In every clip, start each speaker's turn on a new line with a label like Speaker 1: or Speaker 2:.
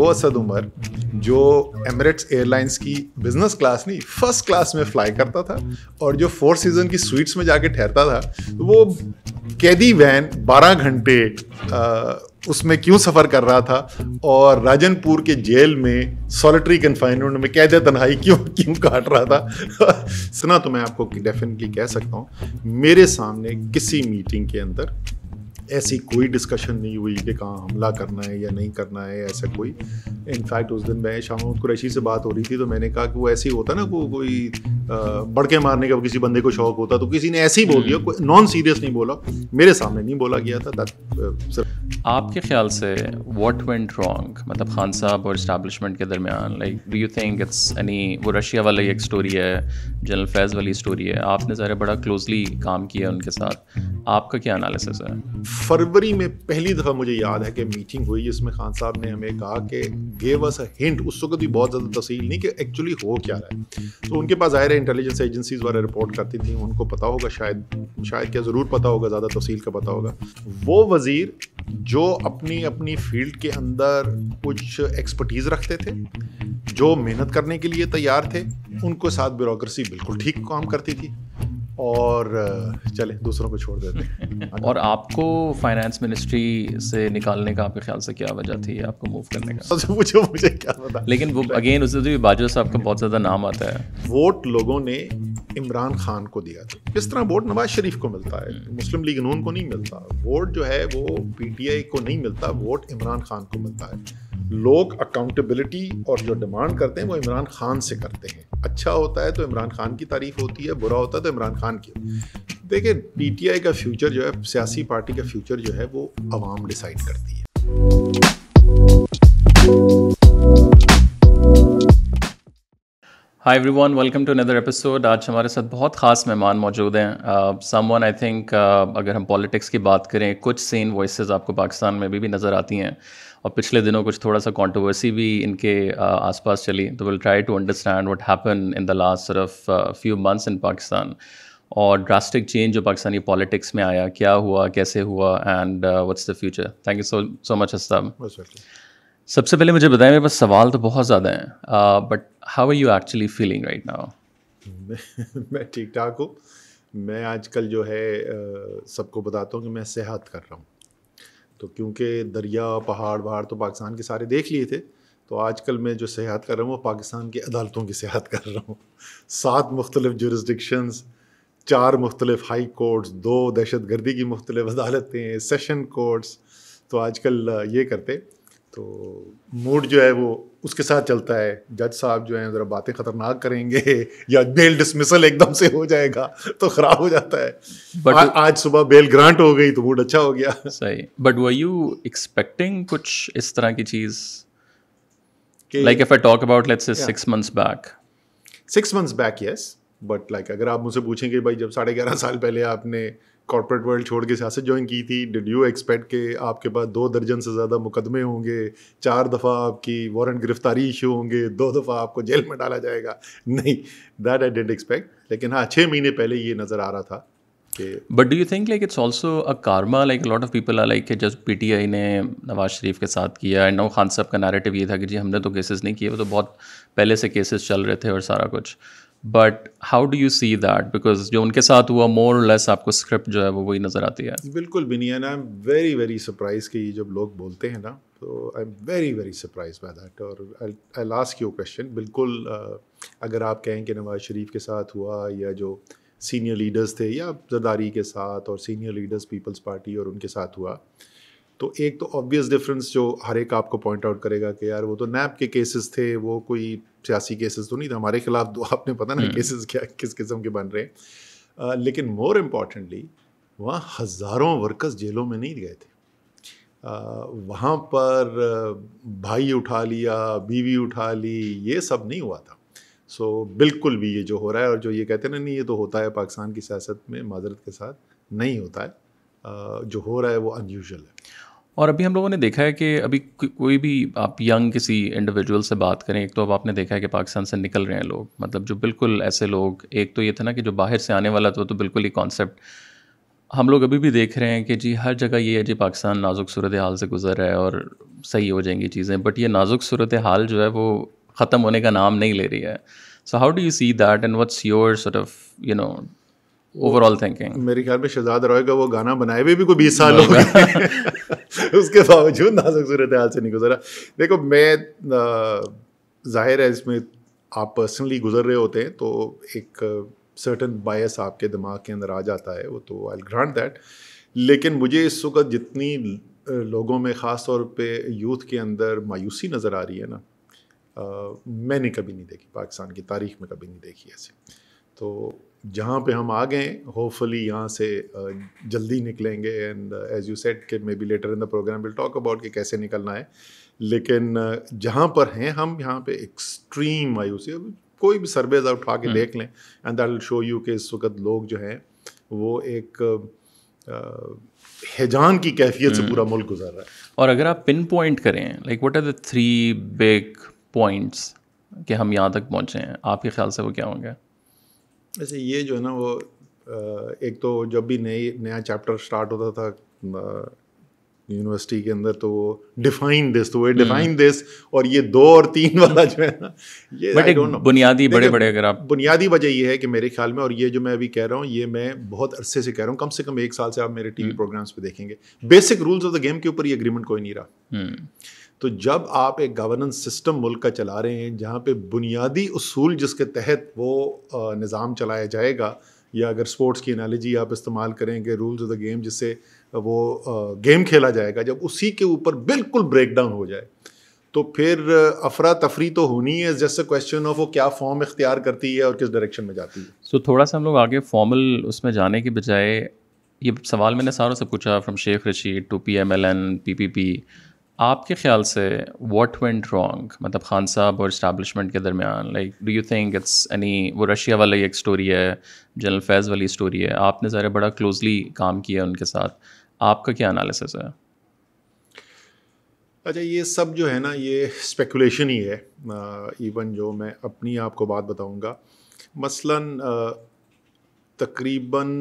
Speaker 1: वो असद उमर जो Emirates airlines की बिजनेस क्लास नहीं फर्स्ट क्लास में फ्लाई करता था और जो फोर सीजन की स्वीट्स में जाके ठहरता था तो वो कैदी वैन 12 घंटे उसमें क्यों सफ़र कर रहा था और राजनपुर के जेल में सॉलिटरी कन्फाइनमेंट में कैद तनहाई क्यों क्यों काट रहा था सुना तो मैं आपको डेफिनेटली कह सकता हूँ मेरे सामने किसी मीटिंग के अंदर ऐसी कोई डिस्कशन नहीं हुई कि कहाँ हमला करना है या नहीं करना है ऐसा कोई इनफैक्ट उस दिन मैं शाम कुरैशी से बात हो रही थी तो मैंने कहा कि वो ऐसे ही होता ना को कोई बड़के मारने का किसी बंदे को शौक होता तो किसी ने ऐसे ही बोल दिया हम्म। कोई नॉन सीरियस नहीं बोला मेरे सामने नहीं बोला गया था दैट
Speaker 2: आपके ख्याल से वॉट वेंट रॉन्ग मतलब खान साहब और इस्टबलिशमेंट के दरमियान like do you think it's any वो रशिया वाली एक स्टोरी है जनरल फैज़ वाली स्टोरी है आपने ज़रा बड़ा क्लोजली काम किया उनके साथ आपका क्या एनालिसिस
Speaker 1: है फरवरी में पहली दफ़ा मुझे याद है कि मीटिंग हुई जिसमें खान साहब ने हमें कहा कि गेव अस अ हिंट उस वक्त भी बहुत ज़्यादा तफसील नहीं कि एक्चुअली हो क्या रहा है तो उनके पास ज़ाहिर है इंटेलिजेंस एजेंसीज वाले रिपोर्ट करती थी उनको पता होगा शायद शायद क्या ज़रूर पता होगा ज़्यादा तफसील का पता होगा वो वज़ीर जो अपनी अपनी फील्ड के अंदर कुछ एक्सपर्टीज़ रखते थे जो मेहनत करने के लिए तैयार थे उनको साथ ब्यूरोसी बिल्कुल ठीक काम करती थी और चले दूसरों को छोड़ देते हैं और
Speaker 2: आपको फाइनेंस मिनिस्ट्री से निकालने का आपके ख्याल से क्या वजह थी आपको मूव करने का सबसे
Speaker 1: पूछो मुझे क्या पता लेकिन
Speaker 2: वो अगेन उस भी बाजवा साहब का बहुत ज़्यादा नाम आता है
Speaker 1: वोट लोगों ने इमरान खान को दिया था किस तरह वोट नवाज शरीफ को मिलता है हम्म। मुस्लिम लीग नून को नहीं मिलता वोट जो है वो पी को नहीं मिलता वोट इमरान खान को मिलता है लोग अकाउंटेबिलिटी और जो डिमांड करते हैं वो इमरान खान से करते हैं अच्छा होता है तो इमरान खान की तारीफ होती है बुरा होता है तो इमरान खान की देखिए पीटीआई का फ्यूचर जो है सियासी पार्टी का फ्यूचर जो है वो आवाम डिसाइड करती है hi everyone welcome to another episode
Speaker 2: आज हमारे साथ बहुत ख़ास मेहमान मौजूद हैं सम वन आई थिंक अगर हम पॉलिटिक्स की बात करें कुछ सीन वॉइस आपको पाकिस्तान में भी, भी नज़र आती हैं और पिछले दिनों कुछ थोड़ा सा कॉन्ट्रोवर्सी भी इनके आसपास चली तो will try to understand what happen in the last सिर्फ of few months in Pakistan और ड्रास्टिक चेंज जो पाकिस्तानी पॉलिटिक्स में आया क्या हुआ कैसे हुआ and what's the future thank you so so much अस्ता सबसे पहले मुझे बताएं मेरे पास सवाल तो बहुत ज़्यादा हैं but how are you actually feeling right now
Speaker 1: मैं ठीक ठाक हूँ मैं आजकल जो है सबको बताता हूँ कि मैं सेहत कर रहा हूँ तो क्योंकि दरिया पहाड़ वहाड़ तो पाकिस्तान के सारे देख लिए थे तो आजकल मैं जो सेहत कर रहा हूँ वो पाकिस्तान की अदालतों की सेहत कर रहा हूँ सात मुख्तलिफ जुरिस्डिक्शंस चार मुख्तलिफ हाई कोर्ट्स दो दहशत गर्दी की मुख्तलिफ अदालतें सेशन कोर्ट्स तो आजकल ये करते तो मूड जो है वो उसके साथ चलता है जज साहब जो हैं ज़रा बातें ख़तरनाक करेंगे या बेल डिसमिसल एकदम से हो जाएगा तो ख़राब हो जाता है बट आज सुबह बेल ग्रांट हो गई तो मूड अच्छा हो गया
Speaker 2: सही बट वर यू एक्सपेक्टिंग कुछ इस तरह की चीज़ like if I talk about let's six months back
Speaker 1: six months back yes but like अगर आप मुझसे पूछेंगे भाई जब साढ़े ग्यारह साल पहले आपने कॉर्पोरेट वर्ल्ड छोड़ के सियासत ज्वाइन की थी डिड यू एक्सपेक्ट के आपके पास दो दर्जन से ज़्यादा मुकदमे होंगे चार दफ़ा आपकी वारंट गिरफ्तारी इशू होंगे दो दफ़ा आपको जेल में डाला जाएगा नहीं दैट आई डेंट एक्सपेक्ट लेकिन हाँ छः महीने पहले ये नज़र आ रहा था
Speaker 2: but do you think like it's also a karma like lot of people are like just P T I ने नवाज शरीफ के साथ किया एंड नौ खान साहब का नारेटिव ये था कि जी हमने तो केसेस नहीं किए वो तो बहुत पहले से केसेस चल रहे थे और सारा कुछ but how do you see that because जो उनके साथ हुआ मोर लेस आपको स्क्रिप्ट जो है वो वही नज़र आती है
Speaker 1: बिल्कुल भी नहीं and I am very very surprise कि ये जब लोग बोलते हैं ना तो I am very very surprise by that और आई लास्ट यू क्वेश्चन बिल्कुल अगर आप कहें कि नवाज शरीफ के साथ हुआ या जो सीनियर लीडर्स थे या जरदारी के साथ और सीनियर लीडर्स पीपल्स पार्टी और उनके साथ हुआ तो एक तो ऑब्वियस डिफरेंस जो हर एक आपको पॉइंट आउट करेगा कि यार वो तो नैप के केसेस थे वो कोई सियासी केसेस तो नहीं था हमारे खिलाफ तो आपने पता ना केसेस हम्म। क्या किस किस्म के बन रहे हैं आ, लेकिन मोर इम्पॉर्टेंटली वहाँ हज़ारों वर्कर्स जेलों में नहीं गए थे वहाँ पर भाई उठा लिया बीवी उठा ली ये सब नहीं हुआ था सो बिल्कुल भी ये जो हो रहा है और जो ये कहते हैं ना नहीं ये तो होता है पाकिस्तान की सियासत में माजरत के साथ नहीं होता है जो हो रहा है वो अनयूजल है
Speaker 2: और अभी हम लोगों ने देखा है कि अभी कोई भी आप यंग किसी इंडिविजुअल से बात करें एक तो अब आपने देखा है कि पाकिस्तान से निकल रहे हैं लोग मतलब जो बिल्कुल ऐसे लोग एक तो ये था ना कि जो बाहर से आने वाला था तो बिल्कुल ही कॉन्सेप्ट हम लोग अभी भी देख रहे हैं कि जी हर जगह ये है जी पाकिस्तान नाजुक सूरत हाल से गुजर रहा है और सही हो जाएंगी चीज़ें बट ये नाजुक सूरत हाल जो है वो ख़त्म होने का नाम नहीं ले रही है so how do you see that and what's your sort of you know overall thinking
Speaker 1: मेरे ख्याल में शहजाद रॉय का वो गाना बनाए हुए भी कोई बीस साल हो गए उसके बावजूद नाजुक सूरत हाल से नहीं गुजरा देखो मैं जाहिर है इसमें आप पर्सनली गुजर रहे होते हैं तो एक सर्टन बायस आपके दिमाग के अंदर आ जाता है वो तो आई ग्रांट दैट लेकिन मुझे इस वक्त जितनी लोगों में ख़ास तौर पे यूथ के अंदर मायूसी नज़र आ रही है ना आ, मैंने कभी नहीं देखी पाकिस्तान की तारीख में कभी नहीं देखी ऐसे तो जहाँ पे हम आ गए होपफुली यहाँ से जल्दी निकलेंगे एंड एज यू सेट के may be later in the program will talk about कि कैसे निकलना है लेकिन जहाँ पर हैं हम यहाँ पे एक्सट्रीम मायूसी कोई भी सर्वेज उठा के देख लें and that will show you कि इस वक्त लोग जो हैं वो एक हैजान की कैफियत से हम्म। पूरा मुल्क गुजर रहा है
Speaker 2: और अगर आप पिन पॉइंट करें like what are the three big points कि हम यहाँ तक पहुँचे हैं आपके ख्याल से वो क्या होंगे
Speaker 1: वैसे ये जो है ना वो एक तो जब भी नई नया चैप्टर स्टार्ट होता था यूनिवर्सिटी के अंदर तो वो डिफाइन दिस तो डिफाइन दिस हम्म। और ये दो और तीन वाला जो है ना ये बट एक बुनियादी बड़े बड़े अगर आप बुनियादी वजह ये है कि मेरे ख्याल में और ये जो मैं अभी कह रहा हूँ ये मैं बहुत अरसे से कह रहा हूँ कम से कम एक साल से आप मेरे टीवी प्रोग्राम्स हम्म। पे देखेंगे basic rules of the game के ऊपर ये अग्रीमेंट कोई नहीं रहा हम्म। तो जब आप एक गवर्नेंस सिस्टम मुल्क का चला रहे हैं जहाँ पे बुनियादी उसूल जिसके तहत वो निज़ाम चलाया जाएगा या अगर स्पोर्ट्स की एनालॉजी आप इस्तेमाल करें कि रूल्स ऑफ द गेम जिससे वो गेम खेला जाएगा जब उसी के ऊपर बिल्कुल ब्रेक डाउन हो जाए तो फिर अफरा तफरी तो होनी है जैसे क्वेश्चन ऑफ वो क्या फॉर्म इख्तियार करती है और किस डायरेक्शन में जाती है
Speaker 2: सो so, थोड़ा सा हम लोग आगे फॉर्मल उसमें जाने के बजाय ये सवाल मैंने सारों से पूछा फ्रॉम शेख रशीद टू पी एम एल एन पी पी पी आपके ख्याल से वॉट वेंट रॉन्ग मतलब खान साहब और इस्टबलिशमेंट के दरमियान like do you think it's any वो रशिया वाली एक स्टोरी है जनरल फैज़ वाली स्टोरी है आपने ज़रा बड़ा क्लोजली काम किया उनके साथ आपका क्या एनालिसिस है
Speaker 1: अच्छा ये सब जो है ना ये स्पेकुलेशन ही है इवन जो मैं अपनी आपको बात बताऊंगा मसलन तकरीबन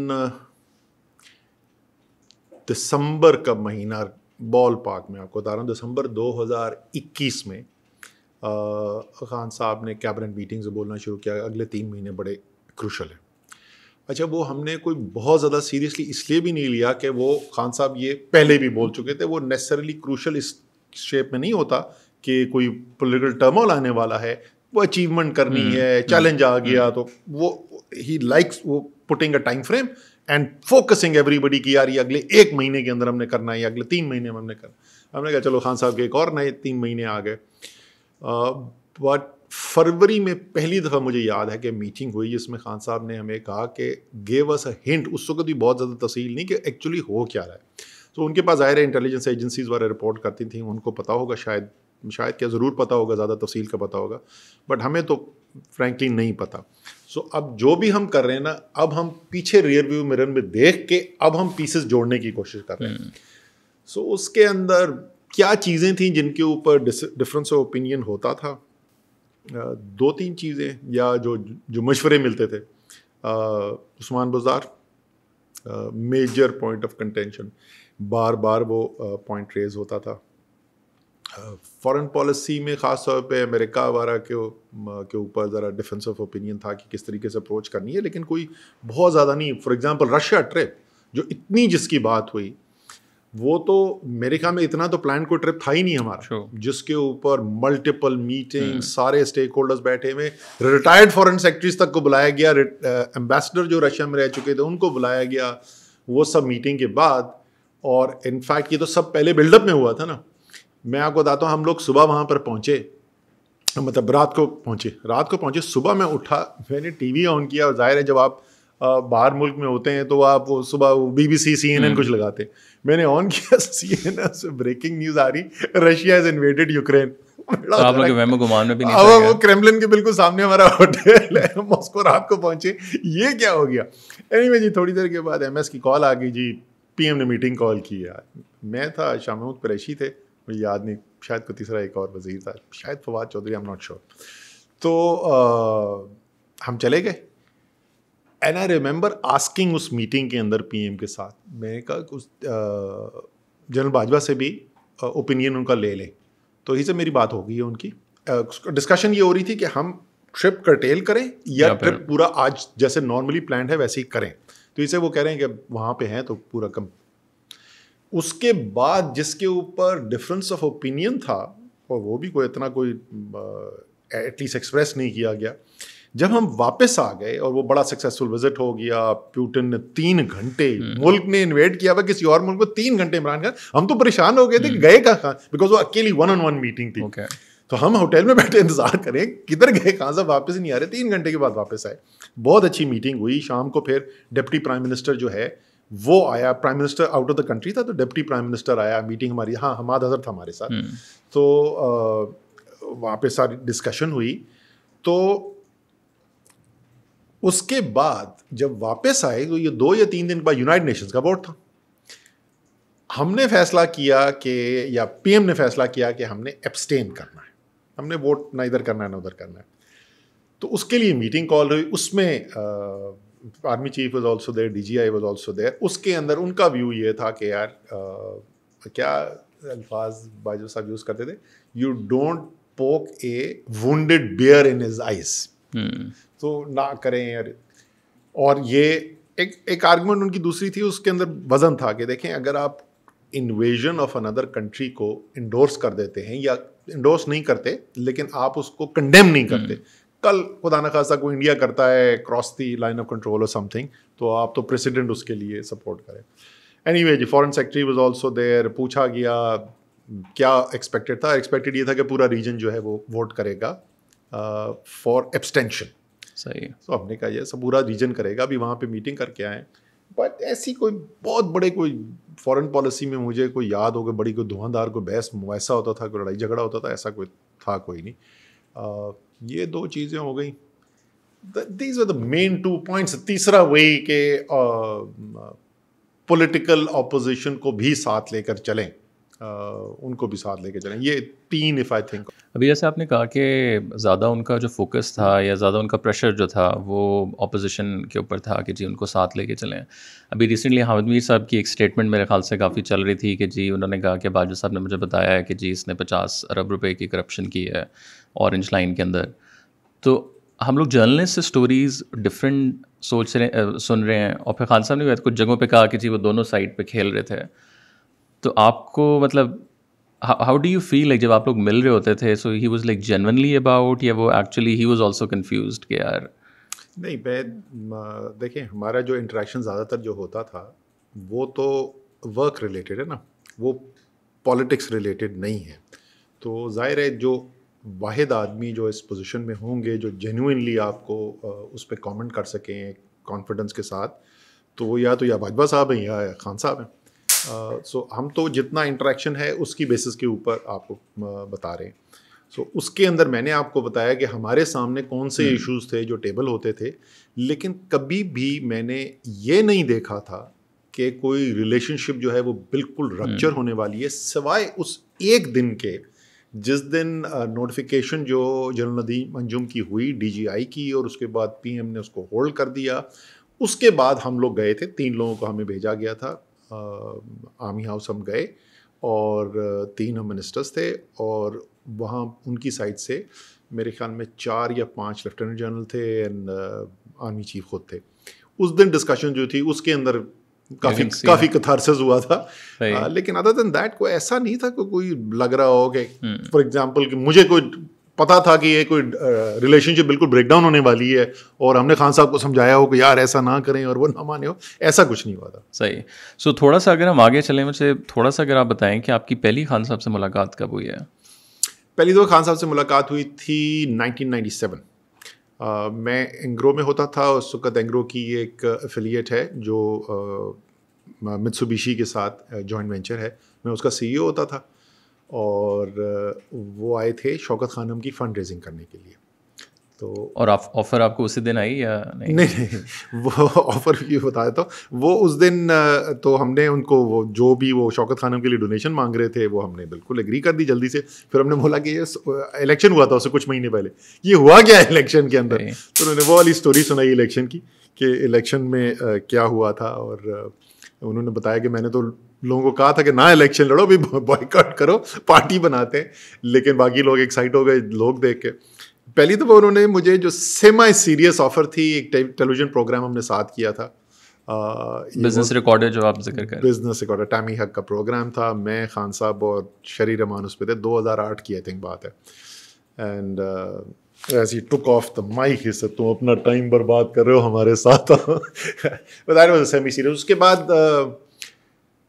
Speaker 1: दिसंबर का महीना बॉल पार्क में आपको बता रहा हूँ दिसंबर 2021 में आ, खान साहब ने कैबिनेट मीटिंग से बोलना शुरू किया अगले तीन महीने बड़े क्रूशल हैं अच्छा वो हमने कोई बहुत ज़्यादा सीरियसली इसलिए भी नहीं लिया कि वो खान साहब ये पहले भी बोल चुके थे वो नेसेसरली क्रूशल इस शेप में नहीं होता कि कोई पोलिटिकल टर्मोल आने वाला है वो अचीवमेंट करनी हम्म, है चैलेंज हम्म, आ गया हम्म। तो वो ही लाइक्स वो putting a time frame and focusing everybody की यार ये अगले एक महीने के अंदर हमने करना है अगले तीन महीने में हमने करना हमने कहा चलो खान साहब के एक और नए तीन महीने आ गए बट फरवरी में पहली दफ़ा मुझे याद है कि मीटिंग हुई जिसमें खान साहब ने हमें कहा कि गेव अस अ हिंट उस वक्त भी बहुत ज़्यादा तफसील नहीं कि एक्चुअली हो क्या रहा है तो उनके पास ज़ाहिर है इंटेलिजेंस एजेंसीज़ वाले रिपोर्ट करती थी उनको पता होगा शायद शायद क्या ज़रूर पता होगा ज़्यादा तफसील का पता होगा बट हमें तो फ्रेंकली नहीं पता सो so, अब जो भी हम कर रहे हैं ना अब हम पीछे रियर व्यू मिरर में देख के अब हम पीसेस जोड़ने की कोशिश कर रहे हैं सो हम्म। so, उसके अंदर क्या चीज़ें थी जिनके ऊपर डिफरेंस ऑफ ओपिनियन होता था दो तीन चीज़ें या जो जो मशवरे मिलते थे Usman Buzdar major point of contention बार बार वो पॉइंट रेज होता था फॉरेन पॉलिसी में ख़ास तौर पे अमेरिका वगैरह के के ऊपर ज़रा डिफेंस ऑफ ओपिनियन था कि किस तरीके से अप्रोच करनी है लेकिन कोई बहुत ज़्यादा नहीं फॉर एग्जांपल रशिया ट्रिप जो इतनी जिसकी बात हुई वो तो मेरे ख्याल में इतना तो प्लान को ट्रिप था ही नहीं हमारा sure. जिसके ऊपर मल्टीपल मीटिंग hmm. सारे स्टेक होल्डर्स बैठे हुए रिटायर्ड फॉरेन सेक्रेटरीज तक को बुलाया गया एम्बेसडर जो रशिया में रह चुके थे उनको बुलाया गया वो सब मीटिंग के बाद और इनफैक्ट ये तो सब पहले बिल्डअप में हुआ था ना मैं आपको बताता हूँ हम लोग सुबह वहाँ पर पहुँचे मतलब रात को पहुँचे रात को पहुँचे सुबह मैं उठा मैंने टी वी ऑन किया और जाहिर है जब आप बाहर मुल्क में होते हैं तो आप वो सुबह एन एन हम्म। कुछ लगाते मैंने ऑन किया सी एन एन से ब्रेकिंग न्यूज़ आ रही रशिया इज इन्वेटेड यूक्रेन
Speaker 2: वो
Speaker 1: क्रेमलिन के बिल्कुल सामने हमारा होटल है मॉस्को रात को पहुंचे ये क्या हो गया एनी anyway, जी थोड़ी देर के बाद एमएस की कॉल आ गई जी पीएम ने मीटिंग कॉल की है मैं था शाहमूद कुरैशी थे मुझे याद नहीं शायद कोई तीसरा एक और वजीर था शायद Fawad Chaudhry I am not sure तो आ, हम चले गए एंड आई रिमेंबर आस्किंग उस मीटिंग के अंदर पी के साथ मैंने कहा उस जनरल बाजवा से भी ओपिनियन उनका ले लें तो ही से मेरी बात हो गई है उनकी डिस्कशन ये हो रही थी कि हम ट्रिप कर्टेल करें या, या ट्रिप पूरा आज जैसे नॉर्मली प्लान है वैसे ही करें तो इसे वो कह रहे हैं कि वहाँ पे हैं तो पूरा कम उसके बाद जिसके ऊपर डिफरेंस ऑफ ओपिनियन था और वो भी कोई इतना कोई एटलीस्ट एक्सप्रेस नहीं किया गया जब हम वापस आ गए और वो बड़ा सक्सेसफुल विजिट हो गया प्यूटन ने तीन घंटे हम्म। मुल्क ने इन्वेट किया हुआ किसी और मुल्क में तीन घंटे इमरान खान हम तो परेशान हो गए थे कि हम्म। गए कहाँ बिकॉज वो अकेली वन ऑन वन मीटिंग थी okay. तो हम होटल में बैठे इंतजार करें किधर गए कहाँ से वापस नहीं आ रहे तीन घंटे के बाद वापस आए बहुत अच्छी मीटिंग हुई शाम को फिर डिप्टी प्राइम मिनिस्टर जो है वो आया prime minister out of the country था तो डिप्टी प्राइम मिनिस्टर आया मीटिंग हमारी हाँ हमाद अजहर था हमारे साथ हम्म। तो वहाँ पे सारी डिस्कशन हुई तो उसके बाद जब वापस आए तो ये दो या तीन दिन के बाद यूनाइटेड नेशंस का बोर्ड था हमने फैसला किया कि या पीएम ने फैसला किया कि हमने एब्सटेन करना है हमने वोट ना इधर करना है ना उधर करना है तो उसके लिए मीटिंग कॉल हुई उसमें army chief was also there D G I was also there उसके अंदर उनका व्यू ये था कि यार आ, क्या अल्फाज बाजू साहब यूज़ करते थे you don't poke a wet bear in his eyes
Speaker 2: तो
Speaker 1: ना करें यार और ये एक एक आर्गूमेंट उनकी दूसरी थी उसके अंदर वजन था कि देखें अगर आप इन्वेजन ऑफ अनदर कंट्री को इंडोर्स कर देते हैं या इंडोर्स नहीं करते लेकिन आप उसको कंडेम नहीं करते hmm. कल खुदा न खासा कोई इंडिया करता है cross the line of control और समथिंग तो आप तो प्रेसिडेंट उसके लिए सपोर्ट करें एनी वे जी foreign secretary was also there पूछा गया क्या एक्सपेक्टेड था एक्सपेक्टेड ये था कि पूरा रीजन जो है वो वोट करेगा फॉर uh, एब्सटेंशन सही है तो so, हमने कहा यह सब पूरा रीजन करेगा अभी वहाँ पे मीटिंग करके आए बट ऐसी कोई बहुत बड़े कोई फॉरेन पॉलिसी में मुझे कोई याद हो गया बड़ी कोई धुआंधार कोई बहस मुआसा होता था कोई लड़ाई झगड़ा होता था ऐसा कोई था कोई नहीं Uh, ये दो चीज़ें हो गई these are the main two points तीसरा वही कि पॉलिटिकल uh, ऑपोजिशन को भी साथ लेकर चलें उनको भी साथ लेके चलें ये तीन इफ़ आई थिंक
Speaker 2: अभी जैसे आपने कहा कि ज़्यादा उनका जो फोकस था या ज़्यादा उनका प्रेशर जो था वो अपोजिशन के ऊपर था कि जी उनको साथ लेके चलें अभी रिसेंटली हामिद मीर साहब की एक स्टेटमेंट मेरे ख्याल से काफ़ी चल रही थी कि जी उन्होंने कहा कि बाजवा साहब ने मुझे बताया है कि जी इसने पचास अरब रुपये की करप्शन की है औरेंज लाइन के अंदर तो हम लोग जर्नलिस्ट से स्टोरीज़ डिफरेंट सोच रहे सुन रहे हैं और फिर खान साहब ने कुछ जगहों पे कहा कि जी वो दोनों साइड पे खेल रहे थे तो आपको मतलब how do you feel like जब आप लोग मिल रहे होते थे so he was like genuinely about या वो actually he was also confused के यार
Speaker 1: नहीं मैं देखें हमारा जो इंटरेक्शन ज़्यादातर जो होता था वो तो वर्क रिलेटेड है ना वो पॉलिटिक्स रिलेटेड नहीं है तो जाहिर है जो वाहिद आदमी जो इस पोजीशन में होंगे जो जेन्यूनली आपको उस पर कॉमेंट कर सकें कॉन्फिडेंस के साथ तो वो या तो या भाजपा साहब हैं या खान साहब हैं सो uh, हम तो जितना इंट्रैक्शन है उसकी बेसिस के ऊपर आपको uh, बता रहे हैं सो so, उसके अंदर मैंने आपको बताया कि हमारे सामने कौन से इश्यूज हम्म। थे जो टेबल होते थे लेकिन कभी भी मैंने ये नहीं देखा था कि कोई रिलेशनशिप जो है वो बिल्कुल रक्चर हम्म। होने वाली है सिवाय उस एक दिन के जिस दिन नोटिफिकेशन uh, जो जनरल नदीम अंजुम की हुई डीजीआई की और उसके बाद पीएम ने उसको होल्ड कर दिया उसके बाद हम लोग गए थे तीन लोगों को हमें भेजा गया था आर्मी हाउस हम गए और तीन हम मिनिस्टर्स थे और वहाँ उनकी साइड से मेरे ख्याल में चार या पांच लेफ्टिनेंट जनरल थे एंड आर्मी चीफ खुद थे उस दिन डिस्कशन जो थी उसके अंदर काफ़ी काफ़ी कथारसिस हुआ था आ, लेकिन अदर देन दैट कोई ऐसा नहीं था कि कोई लग रहा हो कि फॉर हम्म। एग्जांपल कि मुझे कोई पता था कि ये कोई रिलेशनशिप बिल्कुल ब्रेकडाउन होने वाली है और हमने खान साहब को समझाया हो कि यार ऐसा ना करें और वो ना माने हो ऐसा कुछ नहीं हुआ था
Speaker 2: सही सो so, थोड़ा सा अगर हम आगे चलें मुझे थोड़ा सा अगर आप बताएं कि आपकी पहली खान साहब से मुलाकात कब हुई है
Speaker 1: पहली दो तो खान साहब से मुलाकात हुई थी 1997 Uh, मैं एंग्रो में होता था उस वक्त एंग्रो की एक एफिलिएट है जो मित्सुबिशी के साथ जॉइंट वेंचर है मैं उसका सीईओ e होता था और वो आए थे शौकत खानम की फ़ंड रेजिंग करने के लिए तो
Speaker 2: और आप ऑफ़र आपको उसी दिन आई या नहीं नहीं,
Speaker 1: नहीं वो ऑफ़र भी बता देता हूँ वो उस दिन तो हमने उनको वो जो भी वो शौकत खानम के लिए डोनेशन मांग रहे थे वो हमने बिल्कुल एग्री कर दी जल्दी से फिर हमने बोला कि इलेक्शन हुआ था उससे कुछ महीने पहले ये हुआ क्या इलेक्शन के अंदर तो उन्होंने वो वाली स्टोरी सुनाई इलेक्शन की कि इलेक्शन में क्या हुआ था और उन्होंने बताया कि मैंने तो लोगों को कहा था कि ना इलेक्शन लड़ो अभी बॉयकॉट करो पार्टी बनाते हैं लेकिन बाकी लोग एक्साइट हो गए लोग देख के पहली दफ़ा उन्होंने मुझे जो सेमाई सीरियस ऑफर थी एक टेलीविजन प्रोग्राम हमने साथ किया था बिजनेस रिकॉर्डर जो आप जिक्र कर बिजनेस रिकॉर्डर टैमी हक का प्रोग्राम था मैं खान साहब और शरी रमान उस पर थे दो हज़ार आठ की आई थिंक बात है and as you took off the mic ही तुम अपना टाइम बर्बाद कर रहे हो हमारे साथ सेमी सीरियस उसके बाद uh,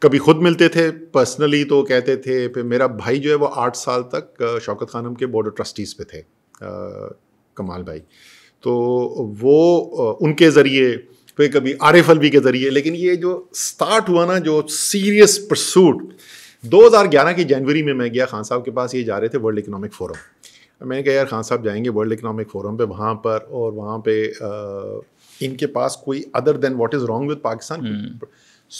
Speaker 1: कभी खुद मिलते थे पर्सनली तो कहते थे फिर मेरा भाई जो है वो आठ साल तक शौकत खानम के बोर्ड ऑफ ट्रस्टीज़ पे थे आ, कमाल भाई तो वो उनके ज़रिए फिर कभी आरिफ अलवी के ज़रिए लेकिन ये जो स्टार्ट हुआ ना जो सीरियस प्रसूट 2011 की जनवरी में मैं गया खान साहब के पास ये जा रहे थे वर्ल्ड इकनॉमिक फोरम मैंने कहा यार खान साहब जाएंगे वर्ल्ड इकनॉमिक फोरम पे वहाँ पर और वहाँ पे आ, इनके पास कोई other than what is wrong with Pakistan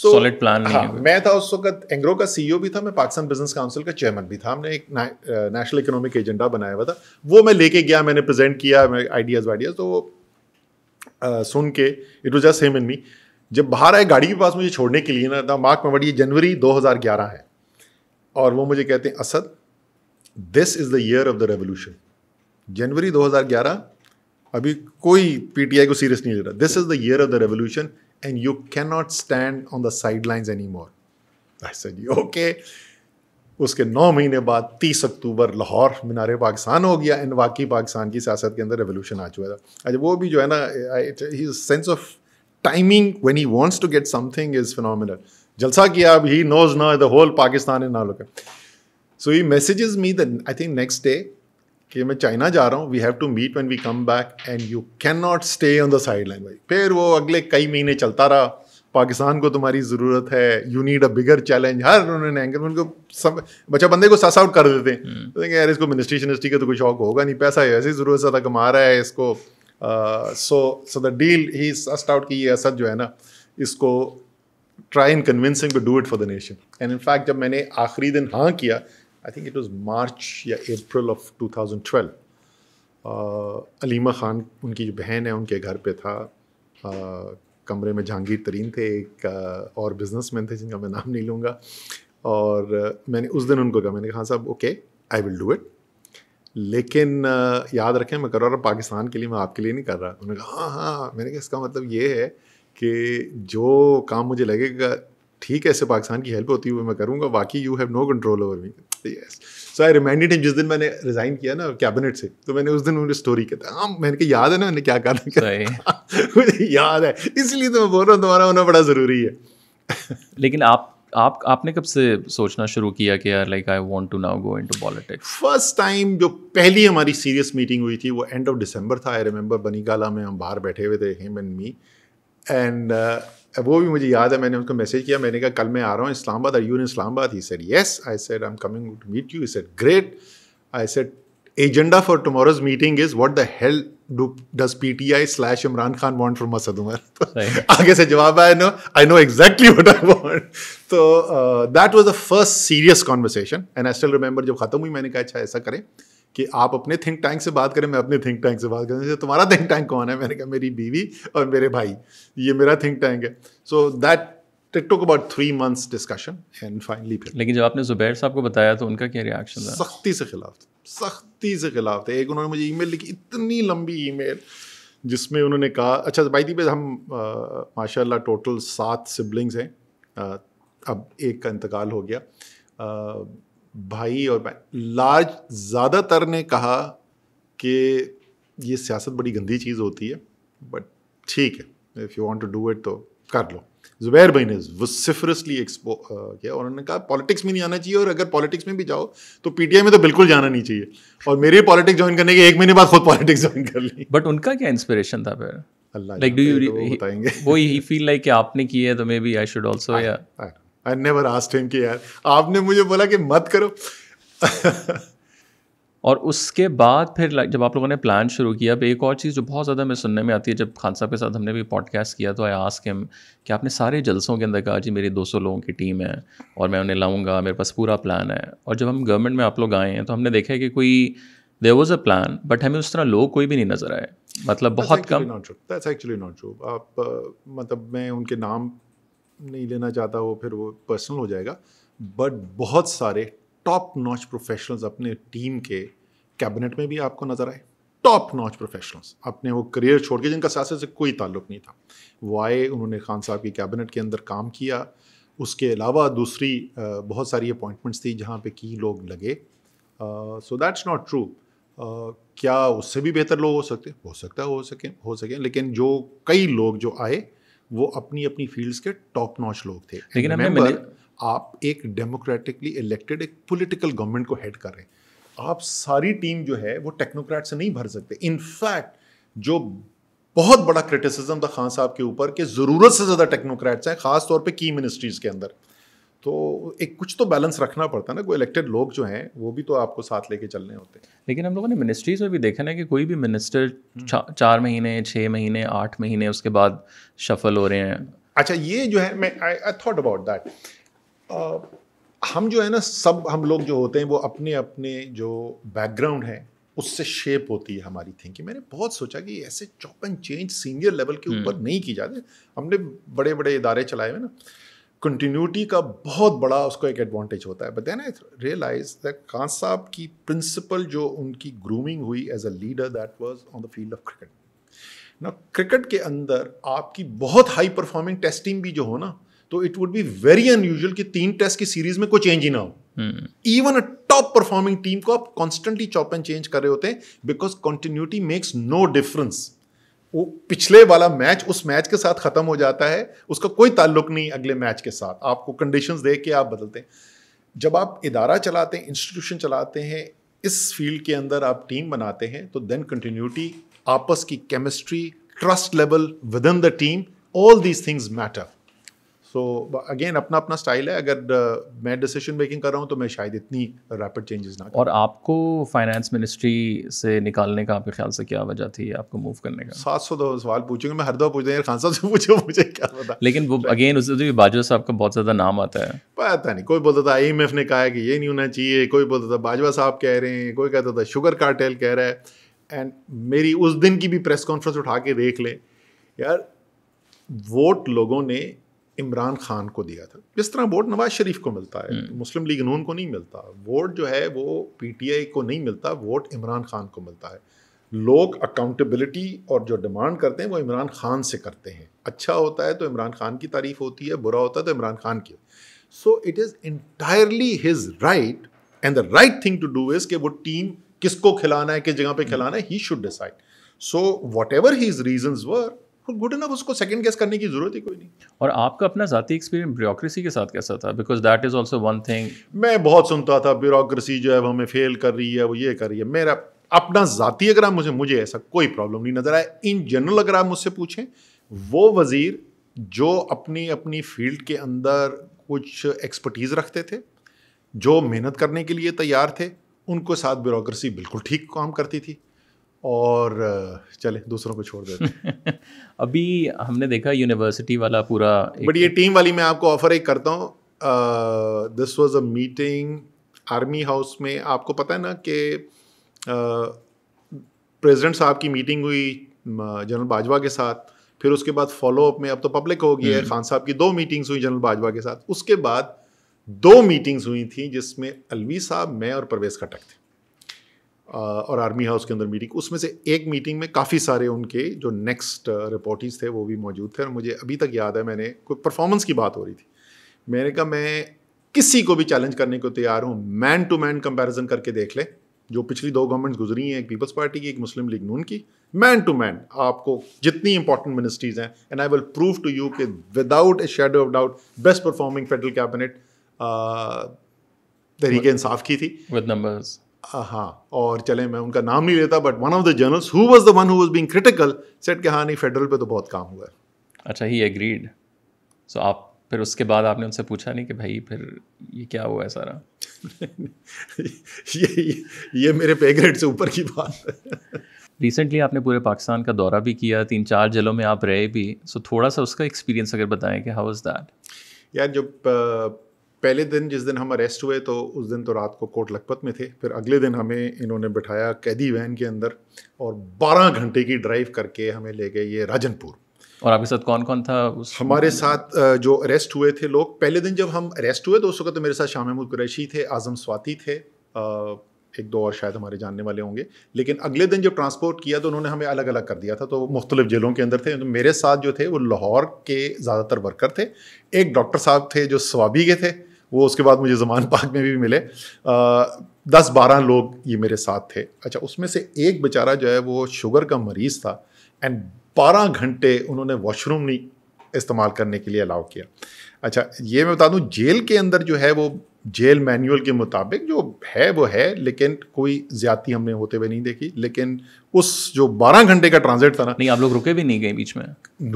Speaker 1: solid plan नहीं हाँ, मैं था उस वक्त एंग्रो का सीईओ e भी था मैं पाकिस्तान बिजनेस काउंसिल का चेयरमैन भी था हमने एक नेशनल इकोनॉमिक एजेंडा बनाया हुआ था वो मैं लेके गया मैंने प्रेजेंट किया आइडियाज़ वाइडियाज़ तो वो uh, सुन के it was just same in me जब बाहर आए गाड़ी के पास मुझे छोड़ने के लिए ना था मार्क मवड़ी जनवरी दो है और वो मुझे कहते हैं Asad this is the year of the revolution January 2011 अभी कोई पीटीआई को सीरियस नहीं ले रहा this is the year of the revolution and you cannot stand on the sidelines anymore. I said, okay. उसके नौ महीने बाद 30 अक्टूबर लाहौर मीनार पाकिस्तान हो गया एंड वाकई पाकिस्तान की सियासत के अंदर रेवोल्यूशन आ चुका था अच्छा वो भी जो है ना he sense of timing when he wants to get something is phenomenal जलसा किया अब ही नोज ना द होल पाकिस्तान इन ना look so he messages me the I think next day कि मैं चाइना जा रहा हूँ we have to meet when we come back and you cannot stay on the sideline भाई फिर वो अगले कई महीने चलता रहा पाकिस्तान को तुम्हारी ज़रूरत है you need a bigger challenge हर उन्होंने एंकर उनको सब बच्चा बंदे को सस आउट कर देते हैं hmm. तो यार इसको मिनिस्ट्री शिनिस्ट्री का तो कोई शौक होगा नहीं पैसा ऐसे ही ज़रूरत ज़्यादा कमा रहा है इसको so so the deal he sussed out की असद जो है ना इसको try and convincing to do it for the nation and in fact जब मैंने आखिरी दिन हाँ किया I think it was March या अप्रैल ऑफ 2012 अलीमा ख़ान उनकी जो बहन है उनके घर पे था आ, uh, कमरे में जहांगीर तरीन थे एक आ, uh, और बिजनेसमैन थे जिनका मैं नाम नहीं लूँगा और आ, uh, मैंने उस दिन उनको कहा मैंने कहा साहब okay I will do it लेकिन याद रखें मैं कर रहा पाकिस्तान के लिए मैं आपके लिए नहीं कर रहा उन्होंने कहा हाँ हाँ, हाँ। मैंने कहा इसका मतलब ये है कि जो काम मुझे लगेगा ठीक है ऐसे पाकिस्तान की हेल्प होती हुई मैं करूँगा बाकी you have no control over me yes so I reminded him जिस दिन मैंने रिज़ाइन किया ना कैबिनेट से तो मैंने उस दिन उन्होंने स्टोरी कहता हाँ मैंने कहा याद है ना मैंने क्या कहा था मुझे याद है इसलिए तो मैं बोल रहा हूँ तुम्हारा होना बड़ा ज़रूरी है लेकिन आप आप आपने कब से
Speaker 2: सोचना शुरू किया कि यार like I want to now go into politics
Speaker 1: first time जो पहली हमारी सीरियस मीटिंग हुई थी वो एंड ऑफ दिसंबर था आई रिमेंबर बनीगाला में हम बाहर बैठे हुए थे हिम एंड मी एंड वो भी मुझे याद है मैंने उसको मैसेज किया मैंने कहा कल मैं आ रहा हूँ इस्लामाबाद यू इन इस्लामाबाद ही sir yes I said I am coming to meet you said great I said agenda for tomorrow's meeting is what the hell do does P T I slash Imran Khan want from Masad Umar आगे से जवाब I know I know exactly what I want तो that was the first serious conversation and I still remember जब खत्म हुई मैंने कहा अच्छा ऐसा करें कि आप अपने थिंक टैंक से बात करें मैं अपने थिंक टैंक से बात करें तुम्हारा थिंक टैंक कौन है मैंने कहा मेरी बीवी और मेरे भाई ये मेरा थिंक टैंक है so that ticktock about three months discussion and finally फिर
Speaker 2: लेकिन जब आपने जुबैर साहब को बताया तो उनका क्या रिएक्शन था सख्ती से खिलाफ
Speaker 1: सख्ती से खिलाफ थे एक उन्होंने मुझे ईमेल लिखी इतनी लंबी ईमेल जिसमें उन्होंने कहा अच्छा भाई दी हम माशाल्लाह टोटल सात सिबलिंग्स हैं आ, अब एक का इंतकाल हो गया भाई और लार्ज ज़्यादातर ने कहा कि ये सियासत बड़ी गंदी चीज़ होती है बट ठीक है if you want to do it तो कर लो जुबैर भाई ने वसिफरसली एक्सपो किया और उन्होंने कहा पॉलिटिक्स में नहीं आना चाहिए और अगर पॉलिटिक्स में भी जाओ तो पीटीआई में तो बिल्कुल जाना नहीं चाहिए और मेरे पॉलिटिक्स ज्वाइन करने के एक महीने बाद खुद पॉलिटिक्स ज्वाइन कर ली बट उनका क्या इंस्पिरेशन था फिर
Speaker 2: लाइक डू यू बताएंगे वो ही फील लाइक आपने किया है तो maybe I should also या
Speaker 1: आई नेवर आस्ट हिम कि यार आपने मुझे बोला कि मत करो
Speaker 2: और उसके बाद फिर जब आप लोगों ने प्लान शुरू किया एक और चीज़ जो बहुत ज़्यादा मैं सुनने में आती है जब खान साहब के साथ हमने भी पॉडकास्ट किया तो आई आस्क हिम कि आपने सारे जलसों के अंदर कहा जी मेरी 200 लोगों की टीम है और मैं उन्हें लाऊंगा मेरे पास पूरा प्लान है और जब हम गवर्नमेंट में आप लोग आए हैं तो हमने देखा है कि कोई there was a plan but हमें उस तरह लोग कोई भी नहीं नजर आए मतलब बहुत कम नॉट
Speaker 1: एक्चुअली नॉट ट्रू आप मतलब मैं उनके नाम नहीं लेना चाहता वो फिर वो पर्सनल हो जाएगा बट बहुत सारे टॉप नॉच प्रोफेशनल्स अपने टीम के कैबिनेट में भी आपको नज़र आए टॉप नॉच प्रोफेशनल्स अपने वो करियर छोड़ के जिनका सियासत से कोई ताल्लुक नहीं था वो आए उन्होंने खान साहब की कैबिनेट के अंदर काम किया उसके अलावा दूसरी बहुत सारी अपॉइंटमेंट्स थी जहाँ पे की लोग लगे सो दैट्स नॉट ट्रू क्या उससे भी बेहतर लोग हो सकते हो सकता हो सके हो सके लेकिन जो कई लोग जो आए वो अपनी अपनी फील्ड्स के टॉप नॉच लोग थे लेकिन Remember, आप एक डेमोक्रेटिकली इलेक्टेड एक पॉलिटिकल गवर्नमेंट को हेड कर रहे हैं आप सारी टीम जो है वो टेक्नोक्रेट से नहीं भर सकते इनफैक्ट जो बहुत बड़ा क्रिटिसिज्म था खान साहब के ऊपर कि ज़रूरत से ज़्यादा टेक्नोक्रेट्स हैं खासतौर पर की मिनिस्ट्रीज़ के अंदर तो एक कुछ तो बैलेंस रखना पड़ता है ना कोई इलेक्टेड लोग जो हैं वो भी तो आपको साथ लेके चलने होते हैं लेकिन हम लोगों ने
Speaker 2: मिनिस्ट्रीज में भी देखा ना कि कोई भी मिनिस्टर हम्म। चा, चार महीने छः महीने आठ महीने उसके बाद सफल हो रहे हैं
Speaker 1: अच्छा ये जो है मैं I I thought about that हम जो है ना सब हम लोग जो होते हैं वो अपने अपने जो बैकग्राउंड है उससे शेप होती है हमारी थिंकिंग मैंने बहुत सोचा कि ऐसे chop and change senior level के हम्म। ऊपर नहीं की जाते हमने बड़े बड़े इदारे चलाए हुए ना कंटिन्यूटी का बहुत बड़ा उसको एक एडवांटेज होता है but then I realize that Khan साहब की प्रिंसिपल जो उनकी ग्रूमिंग हुई as a leader that was on the field of cricket ना क्रिकेट के अंदर आपकी बहुत हाई परफॉर्मिंग टेस्ट टीम भी जो हो ना तो it would be very unusual कि तीन टेस्ट की सीरीज में कोई चेंज ही ना
Speaker 2: हो
Speaker 1: even a top performing team को आप कॉन्स्टेंटली चॉप एंड चेंज कर रहे होते हैं because continuity makes no difference वो पिछले वाला मैच उस मैच के साथ ख़त्म हो जाता है उसका कोई ताल्लुक नहीं अगले मैच के साथ आपको कंडीशंस देख के आप बदलते हैं जब आप इदारा चलाते हैं इंस्टीट्यूशन चलाते हैं इस फील्ड के अंदर आप टीम बनाते हैं तो देन कंटिन्यूटी आपस की chemistry trust level within the team all these things matter so again अपना अपना स्टाइल है अगर uh, मैं डिसीजन मेकिंग कर रहा हूँ तो मैं शायद इतनी रैपिड चेंजेस ना
Speaker 2: और आपको फाइनेंस मिनिस्ट्री से निकालने का आपके ख्याल से क्या वजह थी आपको मूव करने का
Speaker 1: सात सौ दो सवाल पूछूंगा मैं हर दो पूछ यार खान साहब से पूछो मुझे क्या पता
Speaker 2: लेकिन वो अगेन उस बाजवा साहब का बहुत ज़्यादा नाम आता है
Speaker 1: पता नहीं कोई बोलता था आई ने कहा है कि ये नहीं होना चाहिए कोई बोलता था बाजवा साहब कह रहे हैं कोई कहता था शुगर कार्टेल कह रहा है एंड मेरी उस दिन की भी प्रेस कॉन्फ्रेंस उठा के देख लें यार वोट लोगों ने इमरान खान को दिया था जिस तरह वोट नवाज शरीफ को मिलता है हम्म। मुस्लिम लीग नून को नहीं मिलता वोट जो है वो पीटीआई को नहीं मिलता वोट इमरान खान को मिलता है लोग अकाउंटेबिलिटी और जो डिमांड करते हैं वो इमरान खान से करते हैं अच्छा होता है तो इमरान खान की तारीफ होती है बुरा होता है तो इमरान खान की so it is entirely his right and the right thing to do is कि वो टीम किसको खिलाना है किस जगह पे खिलाना है he should decide so whatever his reasons were good enough उसको सेकंड गेस करने की जरूरत ही कोई नहीं
Speaker 2: और आपका अपना जाती एक्सपीरियंस ब्यूरोक्रेसी के साथ कैसा था because that is also one
Speaker 1: thing मैं बहुत सुनता था ब्योक्रेसी जो है वो हमें फेल कर रही है वो ये कर रही है मेरा अपना जाती अगर आप मुझे मुझे ऐसा कोई प्रॉब्लम नहीं नज़र आया इन जनरल अगर आप मुझसे पूछें वो वज़ीर जो अपनी अपनी फील्ड के अंदर कुछ एक्सपर्टीज़ रखते थे जो मेहनत करने के लिए तैयार थे उनको साथ ब्यूरोसी बिल्कुल ठीक काम करती थी और चले दूसरों को छोड़ देते अभी हमने देखा
Speaker 2: यूनिवर्सिटी वाला पूरा बट ये
Speaker 1: टीम वाली मैं आपको ऑफर एक करता हूँ this was a meeting army house में आपको पता है ना कि प्रेसिडेंट साहब की मीटिंग हुई जनरल बाजवा के साथ फिर उसके बाद फॉलोअप में अब तो पब्लिक हो गई है हम्म। खान साहब की दो मीटिंग्स हुई जनरल बाजवा के साथ उसके बाद दो मीटिंग्स हुई थी जिसमें अलवी साहब मैं और परवेज खटक थे और आर्मी हाउस के अंदर मीटिंग उसमें से एक मीटिंग में काफ़ी सारे उनके जो नेक्स्ट रिपोर्टिस थे वो भी मौजूद थे और मुझे अभी तक याद है मैंने कोई परफॉर्मेंस की बात हो रही थी मैंने कहा मैं किसी को भी चैलेंज करने को तैयार हूँ मैन टू मैन कंपेरिजन करके देख लें जो पिछली दो गवर्नमेंट्स गुजरी हैं एक पीपल्स पार्टी की एक मुस्लिम लीग नून की मैन टू मैन आपको जितनी इंपॉर्टेंट मिनिस्ट्रीज हैं and I will prove to you कि without a shadow of doubt best performing federal cabinet तरीके इंसाफ की थी विद नंबर्स हाँ और चले मैं उनका नाम नहीं लेता but one of the generals who was the one who was being critical सेट के हाँ नहीं फेडरल पे तो बहुत काम हुआ है
Speaker 2: अच्छा ही एग्रीड सो आप फिर उसके बाद आपने उनसे पूछा नहीं कि भाई फिर ये क्या हुआ है सारा
Speaker 1: ये, ये ये मेरे पेग्रेड से ऊपर की बात है
Speaker 2: रिसेंटली आपने पूरे पाकिस्तान का दौरा भी किया तीन चार जिलों में आप रहे भी सो so, थोड़ा सा उसका एक्सपीरियंस अगर बताएं कि हाउ इज़ दैट
Speaker 1: यार जब पहले दिन जिस दिन हम अरेस्ट हुए तो उस दिन तो रात को कोर्ट लखपत में थे फिर अगले दिन हमें इन्होंने बिठाया कैदी वैन के अंदर और 12 घंटे की ड्राइव करके हमें ले गए ये राजनपुर और आपके साथ कौन कौन था उस हमारे साथ जो अरेस्ट हुए थे लोग पहले दिन जब हम अरेस्ट हुए तो उस वक्त तो मेरे साथ शाह महमूद कुरैशी थे आज़म स्वाति थे एक दो और शायद हमारे जानने वाले होंगे लेकिन अगले दिन जब ट्रांसपोर्ट किया तो उन्होंने हमें अलग अलग कर दिया था तो मुख्तलिफ जेलों के अंदर थे तो मेरे साथ जो थे वो लाहौर के ज़्यादातर वर्कर थे एक डॉक्टर साहब थे जो स्वाबी के थे वो उसके बाद मुझे जमान पाक में भी मिले दस बारह लोग ये मेरे साथ थे अच्छा उसमें से एक बेचारा जो है वो शुगर का मरीज़ था एंड बारह घंटे उन्होंने वॉशरूम नहीं इस्तेमाल करने के लिए अलाउ किया अच्छा ये मैं बता दूँ जेल के अंदर जो है वो जेल मैनुअल के मुताबिक जो है वो है लेकिन कोई ज्यादा हमने होते हुए नहीं देखी लेकिन उस जो बारह घंटे का ट्रांजिट था ना नहीं आप लोग रुके भी नहीं गए बीच में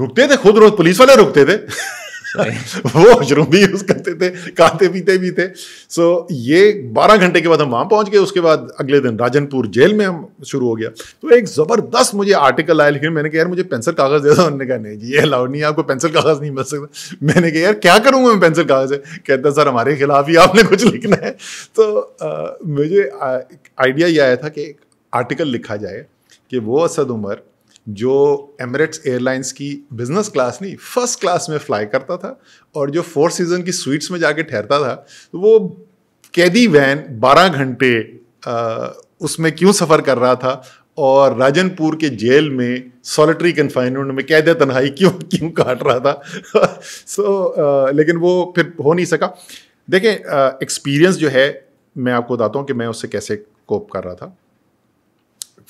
Speaker 1: रुकते थे खुद रोज पुलिस वाले रुकते थे वो वॉशरूम भी यूज़ करते थे खाते पीते भी थे सो so, ये बारह घंटे के बाद हम वहाँ पहुँच गए उसके बाद अगले दिन राजनपुर जेल में हम शुरू हो गया तो एक ज़बरदस्त मुझे आर्टिकल आया लेकिन मैंने कहा यार मुझे पेंसिल कागज़ दे दो उन्होंने कहा नहीं जी ये अलाउड नहीं है आपको पेंसिल कागज़ नहीं मिल सकता मैंने कहा यार क्या करूँगा मैं पेंसिल कागज़ है कहता सर हमारे खिलाफ ही आपने कुछ लिखना है तो आ, मुझे आइडिया ये आया था कि एक आर्टिकल लिखा जाए कि वो असद उमर जो एमरेट्स एयरलाइंस की बिजनेस क्लास नहीं फर्स्ट क्लास में फ्लाई करता था और जो फोर सीजन की स्वीट्स में जाके ठहरता था तो वो कैदी वैन बारह घंटे उसमें क्यों सफ़र कर रहा था और राजनपुर के जेल में सॉलिटरी कन्फाइनमेंट में कैद तन्हाई क्यों क्यों काट रहा था सो so, लेकिन वो फिर हो नहीं सका देखें एक्सपीरियंस जो है मैं आपको बताता हूँ कि मैं उससे कैसे कोप कर रहा था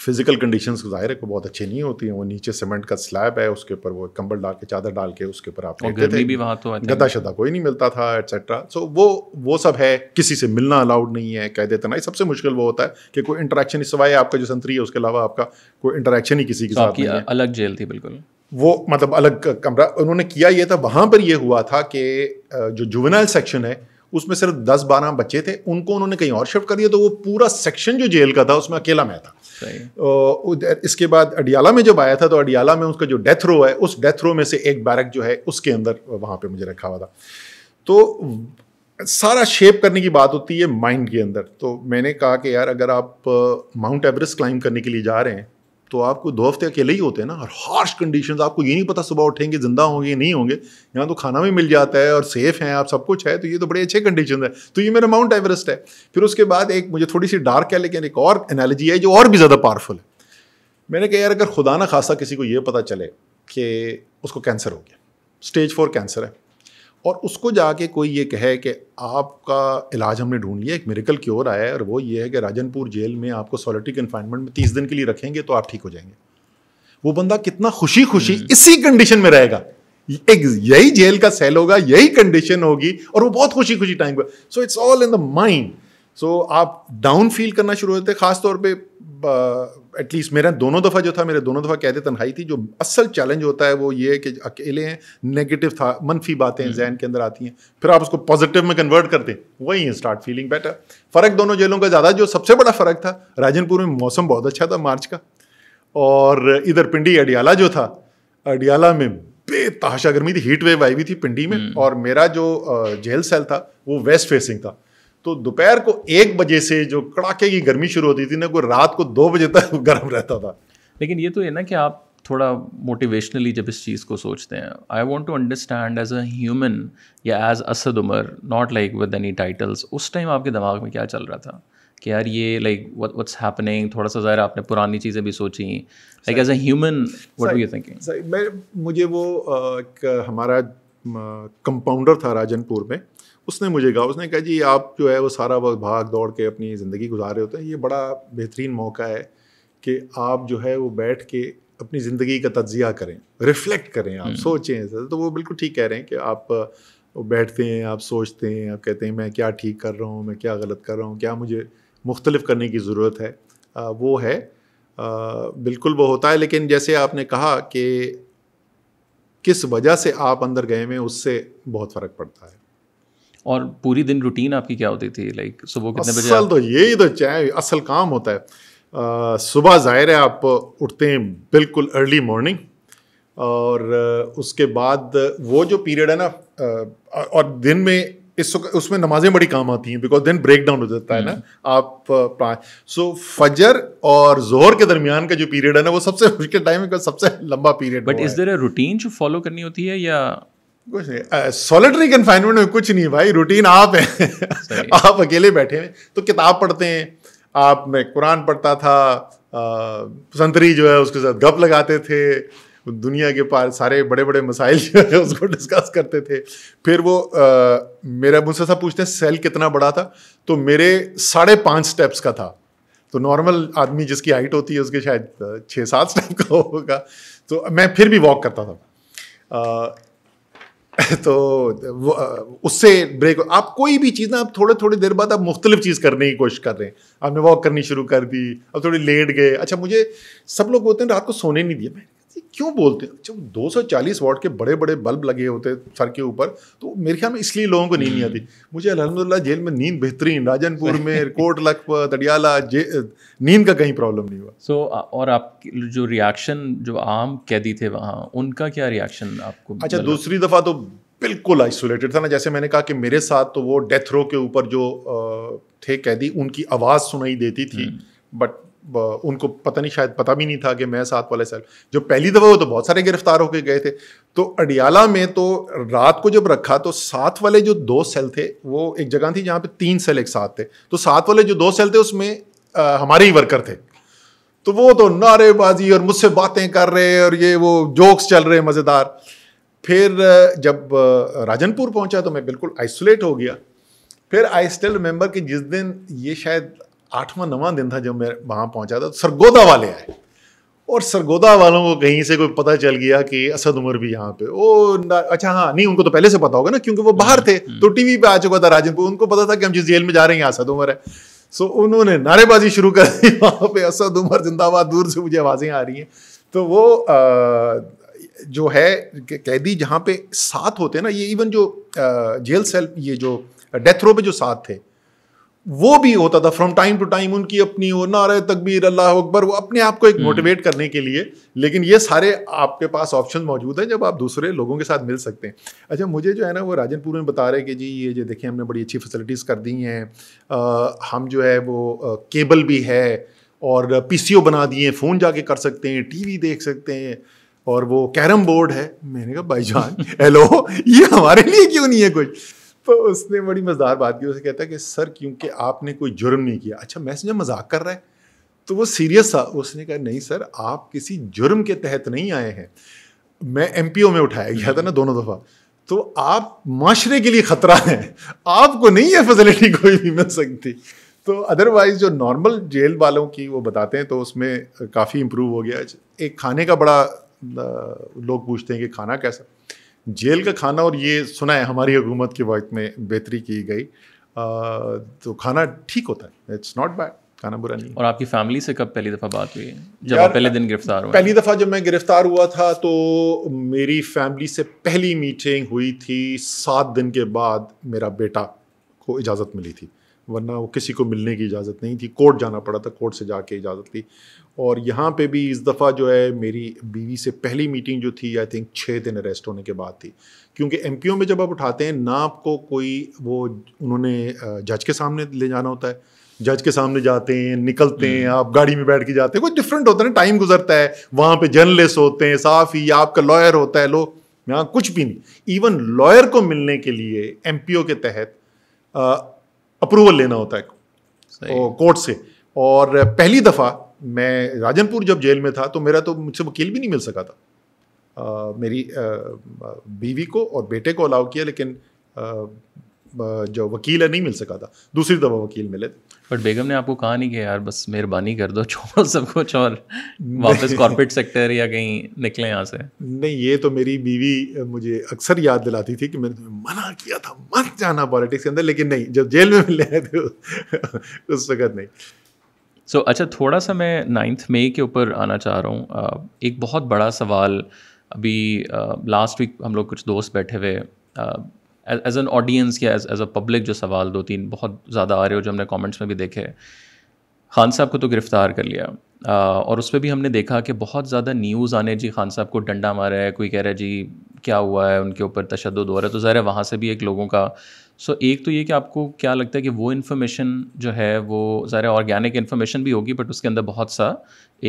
Speaker 1: फिजिकल कंडीशन जाहिर है को बहुत अच्छी नहीं होती हैं वो नीचे सीमेंट का स्लैब है उसके ऊपर वो कंबल डाल के चादर डाल के उसके ऊपर आप तो गदा शदा कोई नहीं मिलता था एट्सेट्रा सो वो वो सब है किसी से मिलना अलाउड नहीं है कह देते ना सबसे मुश्किल वो होता है कि कोई इंटरेक्शन इस सवाए आपका जो संतरी है उसके अलावा आपका कोई इंटरेक्शन ही किसी के तो साथ नहीं है
Speaker 2: अलग जेल थी बिल्कुल
Speaker 1: वो मतलब अलग कमरा उन्होंने किया ये था वहाँ पर यह हुआ था कि जो जुवेनाइल सेक्शन है उसमें सिर्फ दस बारह बच्चे थे उनको उन्होंने कहीं और शिफ्ट कर दिया तो वो पूरा सेक्शन जो जेल का था उसमें अकेला मैं था इसके बाद अडियाला में जब आया था तो अडियाला में उसका जो डेथ रो है उस डेथ रो में से एक बैरक जो है उसके अंदर वहाँ पर मुझे रखा हुआ था तो सारा शेप करने की बात होती है माइंड के अंदर तो मैंने कहा कि यार अगर आप माउंट एवरेस्ट क्लाइंब करने के लिए जा रहे हैं तो आपको दो हफ्ते अकेले ही होते हैं ना और हार्श कंडीशन आपको ये नहीं पता सुबह उठेंगे ज़िंदा होंगे नहीं होंगे यहाँ तो खाना भी मिल जाता है और सेफ़ हैं आप सब कुछ है तो ये तो बड़े अच्छे कंडीशन है तो ये मेरा माउंट एवरेस्ट है फिर उसके बाद एक मुझे थोड़ी सी डार्क है लेकिन एक और एनालॉजी है जो और भी ज़्यादा पावरफुल है मैंने कहा यार अगर खुदा ना खासा किसी को ये पता चले कि उसको कैंसर हो गया स्टेज फोर कैंसर है और उसको जाके कोई ये कहे कि आपका इलाज हमने ढूंढ लिया एक मेरिकल क्योर आया है और वो ये है कि राजनपुर जेल में आपको सॉलिटरी कन्फाइनमेंट में तीस दिन के लिए रखेंगे तो आप ठीक हो जाएंगे वो बंदा कितना खुशी खुशी हम्म। इसी कंडीशन में रहेगा एक यही जेल का सेल होगा यही कंडीशन होगी और वो बहुत खुशी खुशी time so it's all in the mind so आप डाउन फील करना शुरू होते हैं खासतौर पर एटलीस्ट मेरा दोनों दफ़ा जो था मेरे दोनों दफ़ा कहते तनहाई थी जो असल चैलेंज होता है वो ये कि अकेले हैं नेगेटिव था मनफी बातें हम्म। जहन के अंदर आती हैं फिर आप उसको पॉजिटिव में कन्वर्ट करते हैं वही है स्टार्ट फीलिंग बेटर फ़र्क दोनों जेलों का ज़्यादा जो सबसे बड़ा फ़र्क था राजनपुर में मौसम बहुत अच्छा था मार्च का और इधर पिंडी अडियाला जो था अडियाला में बेतहाशा गर्मी थी हीट वेव आई हुई थी पिंडी में हम्म। और मेरा जो जेल सेल था वो वेस्ट फेसिंग था तो दोपहर को एक बजे से जो कड़ाके की गर्मी शुरू होती थी ना कोई रात को दो बजे तक गर्म रहता था
Speaker 2: लेकिन ये तो है ना कि आप थोड़ा मोटिवेशनली जब इस चीज़ को सोचते हैं I want to understand as a human या as Asad Umar not like with any titles उस टाइम आपके दिमाग में क्या चल रहा था कि यार ये लाइक व्हाट्स हैपनिंग थोड़ा सा ज़ाहिर आपने पुरानी चीज़ें भी सोची like as a human what you
Speaker 1: thinking मैं मुझे वो uh, हमारा कंपाउंडर uh, था राजनपुर में उसने मुझे कहा उसने कहा जी आप जो है वो सारा वक्त भाग दौड़ के अपनी ज़िंदगी गुजार रहे होते हैं ये बड़ा बेहतरीन मौका है कि आप जो है वो बैठ के अपनी ज़िंदगी का तज्जिया करें रिफ्लेक्ट करें आप हम्म। सोचें तो वो बिल्कुल ठीक कह रहे हैं कि आप बैठते हैं आप सोचते हैं आप कहते हैं मैं क्या ठीक कर रहा हूँ मैं क्या गलत कर रहा हूँ क्या मुझे मुख्तलिफ करने की ज़रूरत है आ, वो है आ, बिल्कुल वो होता है लेकिन जैसे आपने कहा कि किस वजह से आप अंदर गए हैं उससे बहुत फ़र्क पड़ता है और पूरी दिन रूटीन आपकी क्या
Speaker 2: होती थी लाइक like, सुबह कितने बजे असल
Speaker 1: तो यही तो चाय असल काम होता है सुबह ज़ाहिर है आप उठते हैं बिल्कुल अर्ली मॉर्निंग और उसके बाद वो जो पीरियड है ना और दिन में इस उसमें नमाजें बड़ी काम आती हैं बिकॉज दिन ब्रेक डाउन हो जाता है ना हम्म। आप पाँच सो फजर और जोहर के दरमियान का जो पीरियड है ना वो सबसे मुश्किल टाइम है सबसे लंबा period but is there routine जो फॉलो करनी होती है या कुछ नहीं सॉलिटरी uh, कन्फाइनमेंट में कुछ नहीं भाई रूटीन आप हैं आप अकेले बैठे हैं तो किताब पढ़ते हैं आप मैं कुरान पढ़ता था संतरी जो है उसके साथ गप लगाते थे दुनिया के पार सारे बड़े बड़े मसाइल जो है उसको डिस्कस करते थे फिर वो आ, मेरा मुझसे सब पूछते हैं सेल कितना बड़ा था तो मेरे साढ़े पाँच स्टेप्स का था तो नॉर्मल आदमी जिसकी हाइट होती है उसके शायद छः सात स्टेप का होगा तो मैं फिर भी वॉक करता था आ, तो उससे ब्रेक आप कोई भी चीज़ ना आप थोड़े थोड़ी देर बाद आप मुख्तलिफ चीज़ करने की कोशिश कर रहे हैं आपने वॉक करनी शुरू कर दी अब थोड़ी लेट गए अच्छा मुझे सब लोग बोलते हैं रात को सोने नहीं दिया मैंने क्यों बोलते हैं जब 240 वाट के बड़े बड़े बल्ब लगे होते सर के ऊपर तो मेरे ख्याल में इसलिए लोगों को नींद नहीं आती हम्म। मुझे अलहमदिल्ला जेल में नींद बेहतरीन राजनपुर में कोट लखपत अडियाला नींद का कहीं प्रॉब्लम नहीं हुआ सो so,
Speaker 2: और आप जो रिएक्शन जो आम कैदी थे वहाँ उनका क्या रिएक्शन आपको अच्छा
Speaker 1: दूसरी दफ़ा तो बिल्कुल आइसोलेटेड था ना जैसे मैंने कहा कि मेरे साथ तो वो डेथ रो के ऊपर जो थे कैदी उनकी आवाज़ सुनाई देती थी बट हम्म। उनको पता नहीं शायद पता भी नहीं था कि मैं साथ वाले सेल जो पहली दफ़ा वो तो बहुत सारे गिरफ्तार होके गए थे तो अडियाला में तो रात को जब रखा तो साथ वाले जो दो सेल थे वो एक जगह थी जहाँ पे तीन सेल एक साथ थे तो साथ वाले जो दो सेल थे उसमें आ, हमारे ही वर्कर थे तो वो तो नारेबाजी और मुझसे बातें कर रहे और ये वो जोक्स चल रहे मज़ेदार फिर जब राजनपुर पहुंचा तो मैं बिल्कुल आइसोलेट हो गया फिर आई स्टिल रिमेंबर कि जिस दिन ये शायद आठवां नवा दिन था जब मैं वहाँ पहुँचा था तो सरगोदा वाले आए और सरगोदा वालों को कहीं से कोई पता चल गया कि असद उमर भी यहाँ पे ओ अच्छा हाँ नहीं उनको तो पहले से पता होगा ना क्योंकि वो हम्म, बाहर थे हम्म। तो टीवी पे आ चुका था राजनपुर उनको पता था कि हम जिस जेल में जा रहे हैं असद उमर है सो उन्होंने नारेबाजी शुरू कर दी वहाँ पे असद उमर जिंदाबाद दूर से मुझे आवाज़ें आ रही हैं तो वो जो है कैदी जहाँ पे साथ होते हैं ना ये इवन जो जेल सेल ये जो डेथ रो पे जो साथ थे वो भी होता था फ्रॉम टाइम टू टाइम उनकी अपनी वो रहे तकबीर अल्लाह अकबर वो अपने आप को एक मोटिवेट हम्म। करने के लिए लेकिन ये सारे आपके पास ऑप्शन मौजूद हैं जब आप दूसरे लोगों के साथ मिल सकते हैं अच्छा मुझे जो है ना वो राजनपुर में बता रहे कि जी ये जो देखें हमने बड़ी अच्छी फैसिलिटीज़ कर दी हैं हम जो है वो आ, केबल भी है और पी बना दिए फ़ोन जाके कर सकते हैं टी देख सकते हैं और वो कैरम बोर्ड है मैंने कहा जान हेलो ये हमारे लिए क्यों नहीं है कुछ तो उसने बड़ी मज़ेदार बात की उसे कहता है कि सर क्योंकि आपने कोई जुर्म नहीं किया अच्छा समझा मजाक कर रहा है तो वो सीरियस था उसने कहा नहीं सर आप किसी जुर्म के तहत नहीं आए हैं मैं एम में उठाया गया था ना दोनों दफ़ा तो आप माशरे के लिए ख़तरा है आपको नहीं है फैसिलिटी कोई भी मिल सकती तो अदरवाइज़ जो नॉर्मल जेल वालों की वो बताते हैं तो उसमें काफ़ी इम्प्रूव हो गया एक खाने का बड़ा लोग पूछते हैं कि खाना कैसा जेल का खाना और ये सुना है हमारी हुकूमत के वक्त में बेहतरी की गई तो खाना ठीक होता है इट्स नॉट बैड खाना बुरा नहीं
Speaker 2: और आपकी फैमिली से कब पहली दफा बात हुई जब आप पहले दिन गिरफ्तार हुआ पहली
Speaker 1: दफा जब मैं गिरफ्तार हुआ था तो मेरी फैमिली से पहली मीटिंग हुई थी सात दिन के बाद मेरा बेटा को इजाज़त मिली थी वरना वो किसी को मिलने की इजाज़त नहीं थी कोर्ट जाना पड़ा था कोर्ट से जाके इजाज़त ली और यहाँ पे भी इस दफ़ा जो है मेरी बीवी से पहली मीटिंग जो थी आई थिंक छः दिन अरेस्ट होने के बाद थी क्योंकि एम में जब आप उठाते हैं ना आपको कोई वो उन्होंने जज के सामने ले जाना होता है जज के सामने जाते हैं निकलते हैं हम्म। आप गाड़ी में बैठ के जाते हैं कुछ डिफरेंट होता है ना टाइम गुजरता है वहाँ पे जर्नलिस्ट होते हैं साफ ही आपका लॉयर होता है लोग यहाँ कुछ भी नहीं इवन लॉयर को मिलने के लिए एम के तहत अप्रूवल लेना होता है कोर्ट से और पहली दफ़ा मैं राजनपुर जब जेल में था तो मेरा तो मुझसे वकील भी नहीं मिल सका था आ, मेरी आ, बीवी को और बेटे को अलाउ किया लेकिन आ, जो वकील है नहीं मिल सका था दूसरी दफ़ा वकील मिले
Speaker 2: बट बेगम ने आपको कहा नहीं कि यार बस मेहरबानी कर दो छोड़ो सब कुछ और वापस कॉर्पोरेट सेक्टर या कहीं निकले यहाँ से
Speaker 1: नहीं ये तो मेरी बीवी मुझे अक्सर याद दिलाती थी कि मैंने मना किया था मत जाना पॉलिटिक्स के अंदर लेकिन नहीं जब जेल में मिले थे तो उस वक़्त नहीं
Speaker 2: सो so, अच्छा थोड़ा सा मैं नाइन्थ मई के ऊपर आना चाह रहा हूँ एक बहुत बड़ा सवाल अभी लास्ट वीक हम लोग कुछ दोस्त बैठे हुए एज एन ऑडियंस या एज एज अ पब्लिक जो सवाल दो तीन बहुत ज़्यादा आ रहे हो जो हमने कमेंट्स में भी देखे खान साहब को तो गिरफ़्तार कर लिया आ, और उस पर भी हमने देखा कि बहुत ज़्यादा न्यूज़ आने जी खान साहब को डंडा मारा है कोई कह रहा है जी क्या हुआ है उनके ऊपर तशद हो रहा है तो ज़ाहिर वहाँ से भी एक लोगों का सो so, एक तो ये कि आपको क्या लगता है कि वो इन्फॉर्मेशन जो है वो ज़रा ऑर्गेनिक इन्फॉर्मेशन भी होगी बट उसके अंदर बहुत सा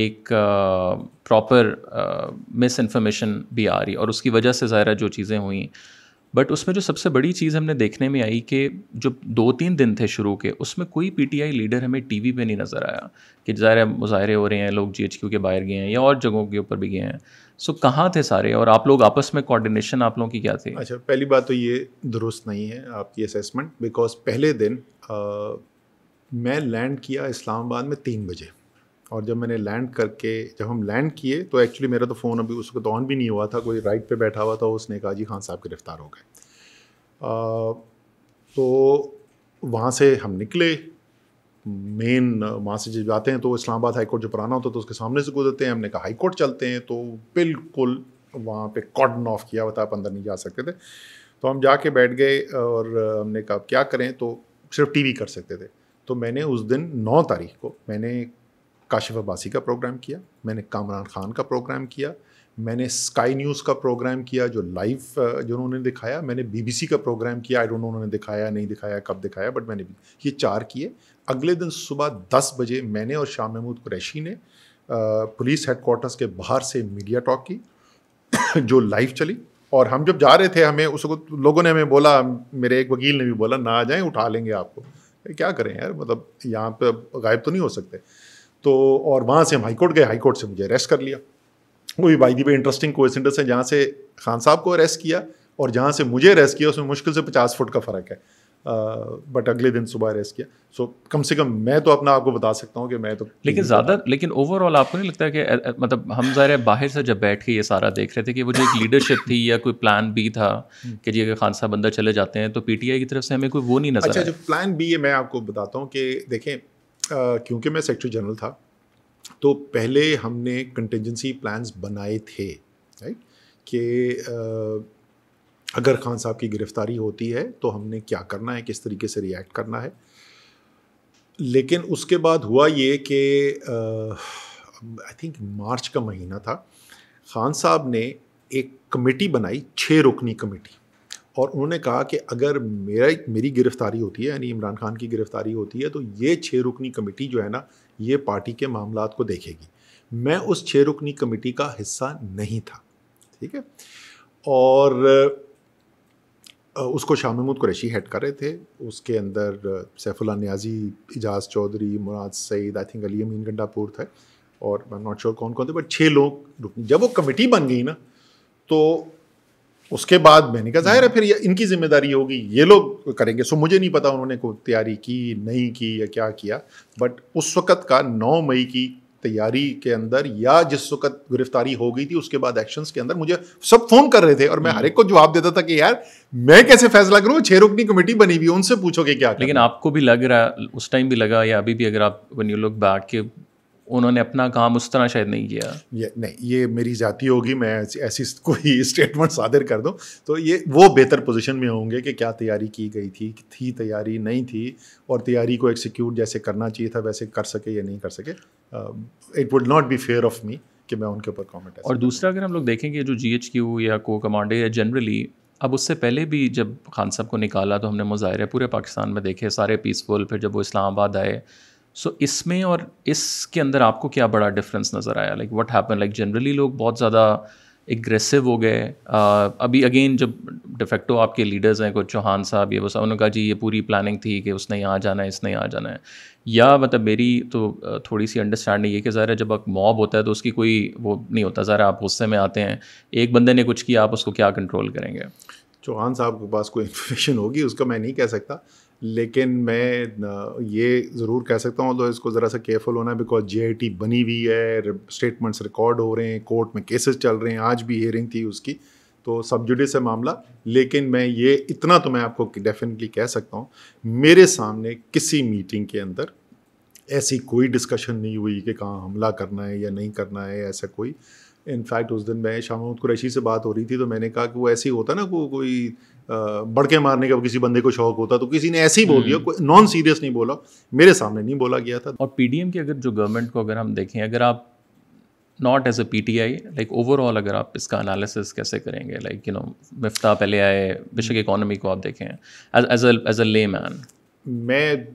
Speaker 2: एक प्रॉपर मिस इन्फॉर्मेशन भी आ रही और उसकी वजह से ज़्यादा जो चीज़ें हुई बट उसमें जो सबसे बड़ी चीज़ हमने देखने में आई कि जो दो तीन दिन थे शुरू के उसमें कोई पीटीआई लीडर हमें टीवी पे नहीं नज़र आया कि ज़ाहिर मुजाहरे हो रहे हैं लोग जीएचक्यू के बाहर गए हैं या और जगहों के ऊपर भी गए हैं सो so, कहाँ थे सारे और आप लोग आपस में कोऑर्डिनेशन आप लोगों की क्या थी
Speaker 1: अच्छा पहली बात तो ये दुरुस्त नहीं है आपकी असेसमेंट बिकॉज पहले दिन आ, मैं लैंड किया इस्लामाबाद में तीन बजे और जब मैंने लैंड करके जब हम लैंड किए तो एक्चुअली मेरा तो फ़ोन अभी उस वक्त ऑन भी नहीं हुआ था कोई राइट पे बैठा हुआ था उसने कहा जी खान हाँ, साहब गिरफ़्तार हो गए तो वहाँ से हम निकले मेन uh, वहाँ से जब जाते हैं तो इस्लामाबाद हाई कोर्ट जो पुराना होता है तो उसके सामने से गुजरते हैं हमने कहा हाई कोर्ट चलते हैं तो बिल्कुल वहाँ पे कॉटन ऑफ किया हुआ था आप अंदर नहीं जा सकते थे तो हम जाके बैठ गए और हमने कहा क्या करें तो सिर्फ टीवी कर सकते थे तो मैंने उस दिन नौ तारीख को मैंने काशिफ अब्बासी का प्रोग्राम किया मैंने कामरान खान का प्रोग्राम किया मैंने स्काई न्यूज़ का प्रोग्राम किया जो लाइव जो उन्होंने दिखाया मैंने बीबीसी का प्रोग्राम किया आई डोंट नो उन्होंने दिखाया नहीं दिखाया कब दिखाया बट मैंने ये चार किए अगले दिन सुबह दस बजे मैंने और शाह महमूद कुरैशी ने पुलिस हेडकोार्टर्स के बाहर से मीडिया टॉक की जो लाइव चली और हम जब जा रहे थे हमें उसको लोगों ने हमें बोला मेरे एक वकील ने भी बोला ना आ जाएँ उठा लेंगे आपको क्या करें यार मतलब यहाँ पर गायब तो नहीं हो सकते तो और वहाँ से हम हाईकोर्ट गए हाईकोर्ट से मुझे अरेस्ट कर लिया वो भी बाई दी पे इंटरेस्टिंग कोइंसिडेंस है जहाँ से खान साहब को अरेस्ट किया और जहाँ से मुझे अरेस्ट किया उसमें मुश्किल से पचास फुट का फ़र्क है बट अगले दिन सुबह अरेस्ट किया सो so, कम से कम मैं तो अपना आपको बता सकता हूँ कि मैं तो लेकिन ज़्यादा
Speaker 2: लेकिन ओवरऑल आपको नहीं लगता कि मतलब हम ज़ाहिर बाहर से जब बैठ के ये सारा देख रहे थे कि वो जो एक लीडरशिप थी या कोई प्लान बी था हम्म। कि जी अगर खान साहब अंदर चले जाते हैं तो पी की तरफ से हमें कोई वो नहीं नजर अच्छा जो
Speaker 1: प्लान बी है मैं आपको बताता हूँ कि देखें क्योंकि मैं सेक्रेटरी जनरल था तो पहले हमने कंटेजेंसी प्लान्स बनाए थे राइट कि अगर खान साहब की गिरफ्तारी होती है तो हमने क्या करना है किस तरीके से रिएक्ट करना है लेकिन उसके बाद हुआ ये कि आई थिंक मार्च का महीना था खान साहब ने एक कमेटी बनाई छः रुकनी कमेटी और उन्होंने कहा कि अगर मेरा मेरी गिरफ्तारी होती है यानी इमरान खान की गिरफ्तारी होती है तो ये छः रुकनी कमेटी जो है ना ये पार्टी के मामला को देखेगी मैं उस छः रुकनी कमेटी का हिस्सा नहीं था ठीक है और उसको शाह महमूद कुरैशी हेड कर रहे थे उसके अंदर सैफुल्ला न्याजी इजाज़ चौधरी मुराद सईद आई थिंक अली अमीन गंडापुर थे और आई एम नॉट श्योर कौन कौन थे बट छः लोग रुकनी जब वो कमेटी बन गई ना तो उसके बाद मैंने कहा जाहिर है हम्म। फिर इनकी जिम्मेदारी होगी ये लोग करेंगे सो मुझे नहीं पता उन्होंने कोई तैयारी की नहीं की या क्या किया बट उस वक़्त का नौ मई की तैयारी के अंदर या जिस वक्त गिरफ्तारी हो गई थी उसके बाद एक्शंस के अंदर मुझे सब फोन कर रहे थे और मैं हम्म। हर एक को जवाब देता था कि यार मैं कैसे फैसला करूँ छह रुकनी कमेटी बनी हुई उनसे पूछोगे क्या
Speaker 2: लेकिन आपको भी लग रहा उस टाइम भी लगा या अभी भी अगर आप वन यू लुक बैक के उन्होंने अपना काम उस तरह शायद नहीं किया
Speaker 1: ये नहीं ये मेरी जाति होगी मैं ऐसी, कोई स्टेटमेंट सादिर कर दूँ तो ये वो बेहतर पोजीशन में होंगे कि क्या तैयारी की गई थी थी तैयारी नहीं थी और तैयारी को एक्सिक्यूट जैसे करना चाहिए था वैसे कर सके या नहीं कर सके it would not be fair of me कि मैं उनके ऊपर कॉमेंट और
Speaker 2: दूसरा अगर हम लोग देखेंगे जो जी एच क्यू या को कमांडर या जनरली अब उससे पहले भी जब खान साहब को निकाला तो हमने मुजाहरे पूरे पाकिस्तान में देखे सारे पीसफुल फिर जब वो इस्लामाबाद आए सो so, इसमें और इसके अंदर आपको क्या बड़ा डिफरेंस नज़र आया like what happen like generally लोग बहुत ज़्यादा एग्रेसिव हो गए uh, अभी अगेन जब डिफेक्टो आपके लीडर्स हैं कुछ चौहान साहब ये वो साहब उन्होंने कहा जी ये पूरी प्लानिंग थी कि उसने यहाँ जाना है इसने यहाँ जाना है या मतलब मेरी तो थोड़ी सी अंडरस्टैंडिंग ये कि ज़ाहिर जब आप मॉब होता है तो उसकी कोई वो नहीं होता ज़रा आप गुस्से में आते हैं एक बंदे ने कुछ किया आप उसको क्या कंट्रोल करेंगे
Speaker 1: चौहान साहब के पास कोई इन्फॉर्मेशन होगी उसका मैं नहीं कह सकता लेकिन मैं ये ज़रूर कह सकता हूँ तो इसको ज़रा सा केयरफुल होना बिकॉज जे बनी हुई है स्टेटमेंट्स रिकॉर्ड हो रहे हैं कोर्ट में केसेस चल रहे हैं आज भी हियरिंग थी उसकी तो सब जुडिस है मामला लेकिन मैं ये इतना तो मैं आपको डेफिनेटली कह सकता हूँ मेरे सामने किसी मीटिंग के अंदर ऐसी कोई डिस्कशन नहीं हुई कि कहाँ हमला करना है या नहीं करना है ऐसा कोई इनफैक्ट उस दिन मैं शाह महमूद कुरैशी से बात हो रही थी तो मैंने कहा कि वो ऐसे ही होता ना को, कोई बड़के मारने का किसी बंदे को शौक होता तो किसी ने ऐसे ही बोल दिया हम्म। कोई नॉन सीरियस नहीं बोला मेरे सामने नहीं बोला गया था और पीडीएम की अगर जो गवर्नमेंट को अगर हम देखें अगर आप
Speaker 2: not as a P T I like overall अगर आप इसका अनालिस कैसे करेंगे लाइक यू नो मिफ्ता पहले आए की इकोनॉमी को आप देखें एज अ ले मैन
Speaker 1: मैं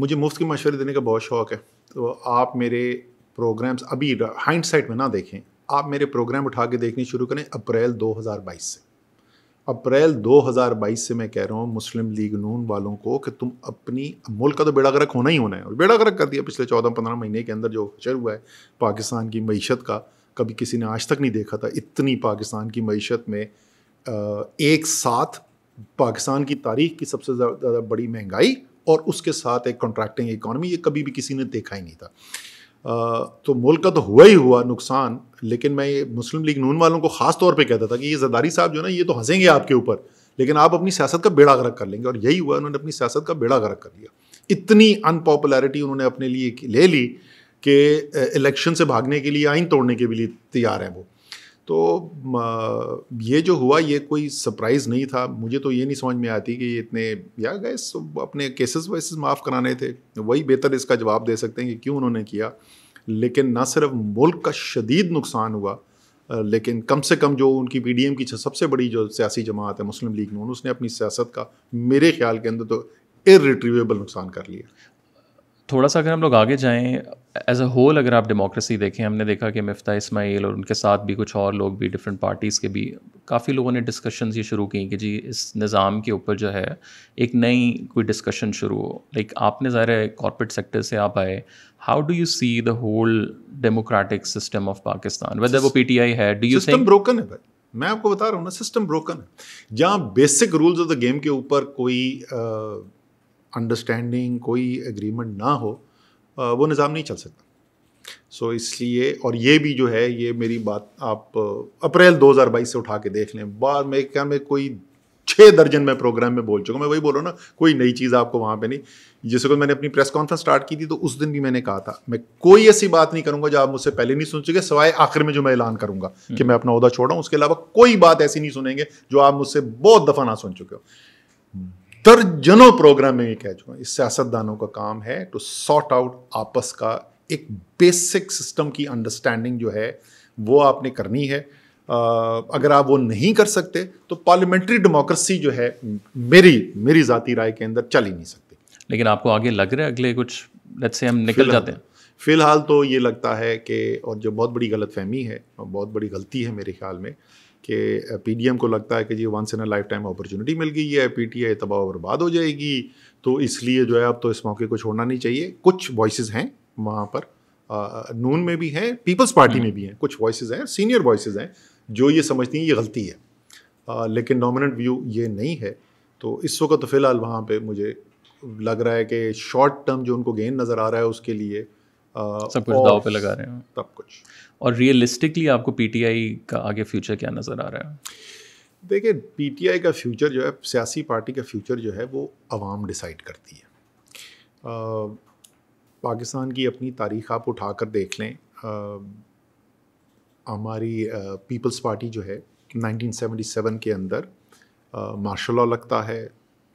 Speaker 1: मुझे मुफ्त के मशवरे देने का बहुत शौक है तो आप मेरे प्रोग्राम्स अभी हाइंड में ना देखें आप मेरे प्रोग्राम उठा के देखने शुरू करें अप्रैल 2022 से अप्रैल 2022 से मैं कह रहा हूँ मुस्लिम लीग नून वालों को कि तुम अपनी मुल्क का तो बेड़ा गर्क होना ही होना है और बेड़ा गर्क कर दिया पिछले चौदह पंद्रह महीने के अंदर जो हशर हुआ है पाकिस्तान की मीशत का कभी किसी ने आज तक नहीं देखा था इतनी पाकिस्तान की मीशत में एक साथ पाकिस्तान की तारीख की सबसे ज़्यादा बड़ी महंगाई और उसके साथ एक कॉन्ट्रैक्टिंग इकॉनमी ये कभी भी किसी ने देखा ही नहीं था तो मुल्क का तो हुआ ही हुआ नुकसान लेकिन मैं ये मुस्लिम लीग नून वालों को ख़ास तौर पे कहता था कि ये जदारी साहब जो है ना ये तो हंसेंगे आपके ऊपर लेकिन आप अपनी सियासत का बेड़ा गरक कर लेंगे और यही हुआ उन्होंने अपनी सियासत का बेड़ा गरक कर लिया इतनी अनपॉपुलैरिटी उन्होंने अपने लिए ले ली कि इलेक्शन से भागने के लिए आइन तोड़ने के लिए तैयार हैं वो तो ये जो हुआ ये कोई सरप्राइज़ नहीं था मुझे तो ये नहीं समझ में आती कि ये इतने या गए अपने केसेस वेसेस माफ़ कराने थे वही बेहतर इसका जवाब दे सकते हैं कि क्यों उन्होंने किया लेकिन ना सिर्फ मुल्क का शदीद नुकसान हुआ लेकिन कम से कम जो उनकी पी डी एम की सबसे बड़ी जो सियासी जमात है मुस्लिम लीग नून उसने अपनी सियासत का मेरे ख्याल के अंदर तो इरिट्रीवेबल नुकसान कर लिया
Speaker 2: थोड़ा सा अगर हम लोग आगे जाएं एज अ होल अगर आप डेमोक्रेसी देखें हमने देखा कि मफ्ता इसमाइल और उनके साथ भी कुछ और लोग भी डिफरेंट पार्टीज़ के भी काफ़ी लोगों ने डिस्कशंस ये शुरू की कि जी इस निज़ाम के ऊपर जो है एक नई कोई डिस्कशन शुरू हो लाइक आपने ज़ाहिर है कॉरपोरेट सेक्टर से आप आए how do you see the whole democratic system of Pakistan whether वो आई है डू यू सिस्टम ब्रोकन
Speaker 1: है भाई मैं आपको बता रहा हूँ ना सिस्टम ब्रोकन है जहाँ basic rules of the game के ऊपर कोई uh, अंडरस्टैंडिंग कोई एग्रीमेंट ना हो वो निज़ाम नहीं चल सकता सो so, इसलिए और ये भी जो है ये मेरी बात आप अप्रैल 2022 से उठा के देख लें बाद में क्या मैं कोई छः दर्जन में प्रोग्राम में बोल चुका मैं वही बोल रहा हूँ ना कोई नई चीज़ आपको वहाँ पे नहीं जैसे को मैंने अपनी प्रेस कॉन्फ्रेंस स्टार्ट की थी तो उस दिन भी मैंने कहा था मैं कोई ऐसी बात नहीं करूँगा जो आप मुझसे पहले नहीं सुन चुके सवाए आखिर में जो मैं ऐलान करूँगा हम्म। कि मैं अपना उहदा छोड़ा उसके अलावा कोई बात ऐसी नहीं सुनेंगे जो आप मुझसे बहुत दफ़ा ना सुन चुके हो दर्जनों प्रोग्राम में ये कह चुका हूँ इस सियासतदानों का काम है टू सॉर्ट आउट आपस का एक बेसिक सिस्टम की अंडरस्टैंडिंग जो है वो आपने करनी है अगर आप वो नहीं कर सकते तो पार्लियामेंट्री डेमोक्रेसी जो है मेरी मेरी ज़ाती राय के अंदर चल ही नहीं सकती
Speaker 2: लेकिन आपको आगे लग रहा है अगले कुछ से हम निकल जाते हैं
Speaker 1: फिलहाल तो ये लगता है कि और जो बहुत बड़ी गलत फहमी है और बहुत बड़ी गलती है मेरे ख्याल में कि पी को लगता है कि जी once in a lifetime opportunity मिल गई है आई तबाह बर्बाद हो जाएगी तो इसलिए जो है अब तो इस मौके को छोड़ना नहीं चाहिए कुछ वॉइस हैं वहाँ पर नून में भी हैं पीपल्स पार्टी में हम्म। भी हैं कुछ वॉइस हैं सीनियर वॉइस हैं जो ये समझती हैं ये गलती है आ, लेकिन डोमिनेंट व्यू ये नहीं है तो इस वक्त तो फ़िलहाल वहाँ पे मुझे लग रहा है कि शॉर्ट टर्म जो उनको गेंद नज़र आ रहा है उसके लिए आ, सब कुछ दाव पे लगा रहे हैं सब कुछ
Speaker 2: और रियलिस्टिकली आपको पीटीआई का आगे फ्यूचर क्या नज़र आ रहा है
Speaker 1: देखिए पीटीआई का फ्यूचर जो है सियासी पार्टी का फ्यूचर जो है वो आवाम डिसाइड करती है आ, पाकिस्तान की अपनी तारीख आप उठा कर देख लें हमारी पीपल्स पार्टी जो है 1977 के अंदर मार्शल लॉ लगता है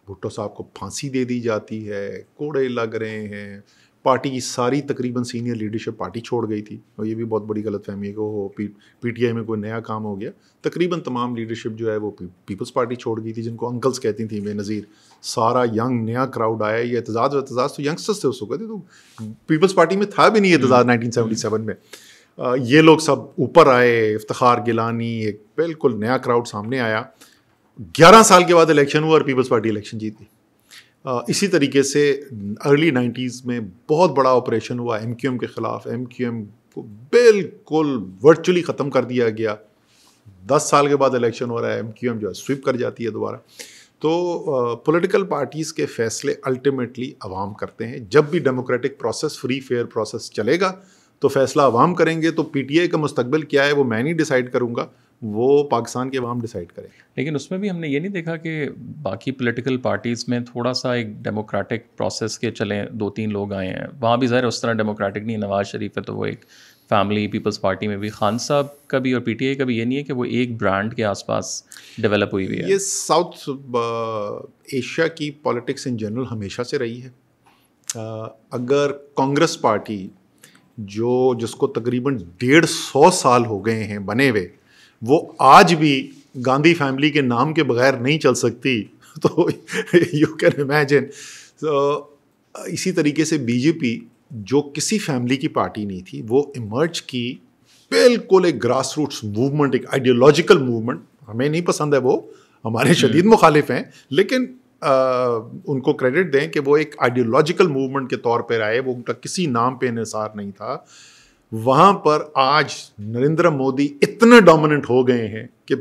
Speaker 1: भुट्टो साहब को फांसी दे दी जाती है कोड़े लग रहे हैं पार्टी की सारी तकरीबन सीनियर लीडरशिप पार्टी छोड़ गई थी और ये भी बहुत बड़ी गलत फहमी है कि वो पी टी आई में कोई नया काम हो गया तकरीबन तमाम लीडरशिप जो है वो पीपल्स पार्टी छोड़ गई थी जिनको अंकल्स कहती थी बेनज़ीर सारा यंग नया क्राउड आया ये एतजाज़ एतजाज़ तो यंगस्टर्स थे उसको कहते तो पीपल्स पार्टी में था भी नहीं हम्म। एतजाज़ नाइनटीन में आ, ये लोग सब ऊपर आए इफ्तार गिलानी एक बिल्कुल नया क्राउड सामने आया ग्यारह साल के बाद इलेक्शन हुआ और पीपल्स पार्टी इलेक्शन जीती इसी तरीके से अर्ली नाइन्टीज़ में बहुत बड़ा ऑपरेशन हुआ एम क्यू एम के ख़िलाफ़ एम क्यू एम को बिल्कुल वर्चुअली ख़त्म कर दिया गया दस साल के बाद इलेक्शन हो रहा है एम क्यू एम जो है स्वीप कर जाती है दोबारा तो पॉलिटिकल पार्टीज़ के फैसले अल्टीमेटली आवाम करते हैं जब भी democratic process free fair process चलेगा तो फैसला आवाम करेंगे तो पी टी आई का मुस्तबिल क्या है वो मैं नहीं डिसाइड करूँगा वो पाकिस्तान के अवाम डिसाइड करें
Speaker 2: लेकिन उसमें भी हमने ये नहीं देखा कि बाकी पॉलिटिकल पार्टीज़ में थोड़ा सा एक डेमोक्रेटिक प्रोसेस के चले दो तीन लोग आए हैं वहाँ भी ज़ाहिर उस तरह डेमोक्रेटिक नहीं नवाज़ शरीफ है तो वो एक फैमिली पीपल्स पार्टी में भी खान साहब का भी और पीटीआई का भी ये नहीं है कि वो एक ब्रांड के आसपास डेवलप हुई हुई है ये
Speaker 1: साउथ एशिया uh, की पॉलिटिक्स इन जनरल हमेशा से रही है uh, अगर कांग्रेस पार्टी जो जिसको तकरीबन डेढ़ सौ साल हो गए हैं बने हुए वो आज भी गांधी फैमिली के नाम के बगैर नहीं चल सकती तो यू कैन इमेजिन इसी तरीके से बीजेपी जो किसी फैमिली की पार्टी नहीं थी वो इमर्ज की बिल्कुल एक ग्रास रूट्स मूवमेंट एक आइडियोलॉजिकल मूवमेंट हमें नहीं पसंद है वो हमारे हम्म। शदीद मुखालिफ हैं लेकिन आ, उनको क्रेडिट दें कि वो एक आइडियोलॉजिकल मूवमेंट के तौर पर आए वो उनका किसी नाम पे इसार नहीं था वहां पर आज नरेंद्र मोदी इतने डोमिनेंट हो गए हैं कि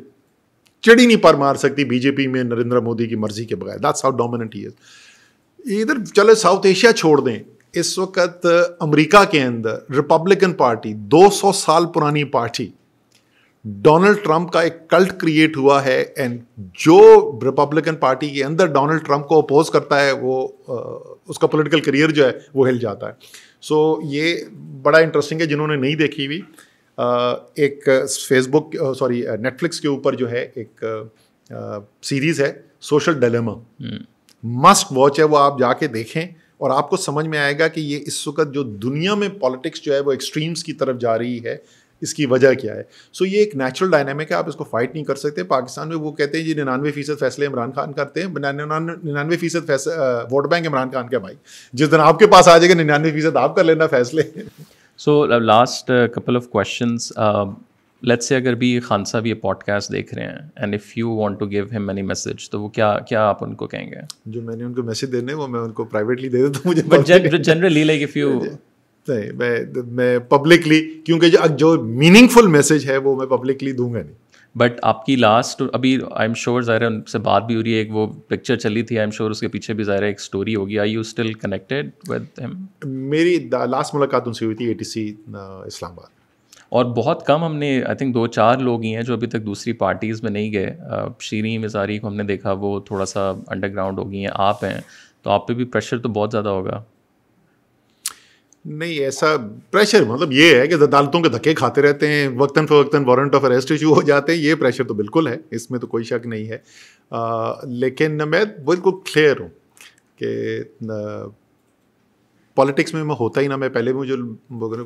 Speaker 1: चिड़ी नहीं पर मार सकती बीजेपी में नरेंद्र मोदी की मर्जी के बगैर that's how dominant he is इधर चले साउथ एशिया छोड़ दें इस वक्त अमेरिका के अंदर रिपब्लिकन पार्टी 200 साल पुरानी पार्टी डोनाल्ड ट्रंप का एक कल्ट क्रिएट हुआ है एंड जो रिपब्लिकन पार्टी के अंदर डोनाल्ड ट्रंप को अपोज करता है वो उसका पॉलिटिकल करियर जो है वो हिल जाता है सो ये बड़ा इंटरेस्टिंग है जिन्होंने नहीं देखी हुई एक फेसबुक सॉरी नेटफ्लिक्स के ऊपर जो है एक सीरीज़ है सोशल डिलेमा मस्ट वॉच है वो आप जाके देखें और आपको समझ में आएगा कि ये इस वक्त जो दुनिया में पॉलिटिक्स जो है वो एक्सट्रीम्स की तरफ जा रही है इसकी वजह क्या है सो so, ये एक नेचुरल डायनामिक है आप इसको फाइट नहीं कर सकते पाकिस्तान में वो कहते हैं जी निन्यानवे फीसद फैसले इमरान खान करते हैं निन्यानवे फीसद वोट बैंक इमरान खान के भाई जिस दिन आपके पास आ जाएगा निन्यानवे फीसद आप कर लेना फैसले
Speaker 2: so last couple of question let's say अगर भी खान साहब ये पॉडकास्ट देख रहे हैं and if you want to give him any message तो वो क्या क्या आप उनको कहेंगे
Speaker 1: जो मैंने उनको मैसेज देने वो मैं उनको प्राइवेटली दे देता हूँ मुझे जनरली लाइक इफ़ यू नहीं मैं मैं पब्लिकली क्योंकि जो जो मीनिंगफुल मैसेज है वो मैं पब्लिकली दूंगा नहीं
Speaker 2: बट आपकी लास्ट अभी आई एम श्योर ज़ाहिर उनसे बात भी हो रही है एक वो पिक्चर चली थी आई एम श्योर उसके पीछे भी ज़ाहिर एक स्टोरी होगी I you still connected with
Speaker 1: him मेरी लास्ट मुलाकात उनसे हुई थी ए इस्लामाबाद
Speaker 2: और बहुत कम हमने आई थिंक दो चार लोग ही हैं जो अभी तक दूसरी पार्टीज़ में नहीं गए शीरी मिजारी को हमने देखा वो थोड़ा सा अंडरग्राउंड हो गई हैं आप हैं तो आप पे भी प्रेशर तो बहुत ज़्यादा होगा
Speaker 1: नहीं ऐसा प्रेशर मतलब ये है कि अदालतों के धक्के खाते रहते हैं वक्ता फ़वक्ता वारंट ऑफ अरेस्ट इशू हो जाते हैं ये प्रेशर तो बिल्कुल है इसमें तो कोई शक नहीं है आ, लेकिन मैं बिल्कुल क्लियर हूँ कि पॉलिटिक्स में मैं होता ही ना मैं पहले भी जो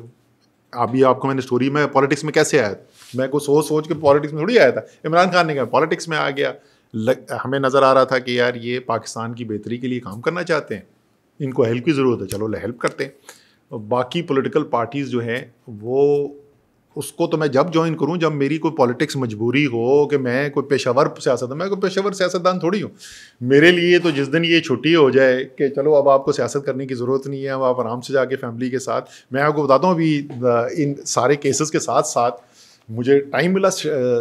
Speaker 1: अभी आपको मैंने स्टोरी में पॉलिटिक्स में कैसे आया मैं कुछ सोच सोच के पॉलिटिक्स में थोड़ी आया था इमरान खान ने कहा पॉलिटिक्स में आ गया लग, हमें नज़र आ रहा था कि यार ये पाकिस्तान की बेहतरी के लिए काम करना चाहते हैं इनको हेल्प की ज़रूरत है चलो हेल्प करते हैं बाकी पॉलिटिकल पार्टीज़ जो हैं वो उसको तो मैं जब ज्वाइन करूं जब मेरी कोई पॉलिटिक्स मजबूरी हो कि मैं कोई पेशावर सियासत मैं कोई पेशावर सियासतदान थोड़ी हूँ मेरे लिए तो जिस दिन ये छुट्टी हो जाए कि चलो अब आपको सियासत करने की ज़रूरत नहीं है अब आप आराम से जाके फैमिली के साथ मैं आपको बताता हूँ अभी इन सारे केसेस के साथ साथ मुझे टाइम मिला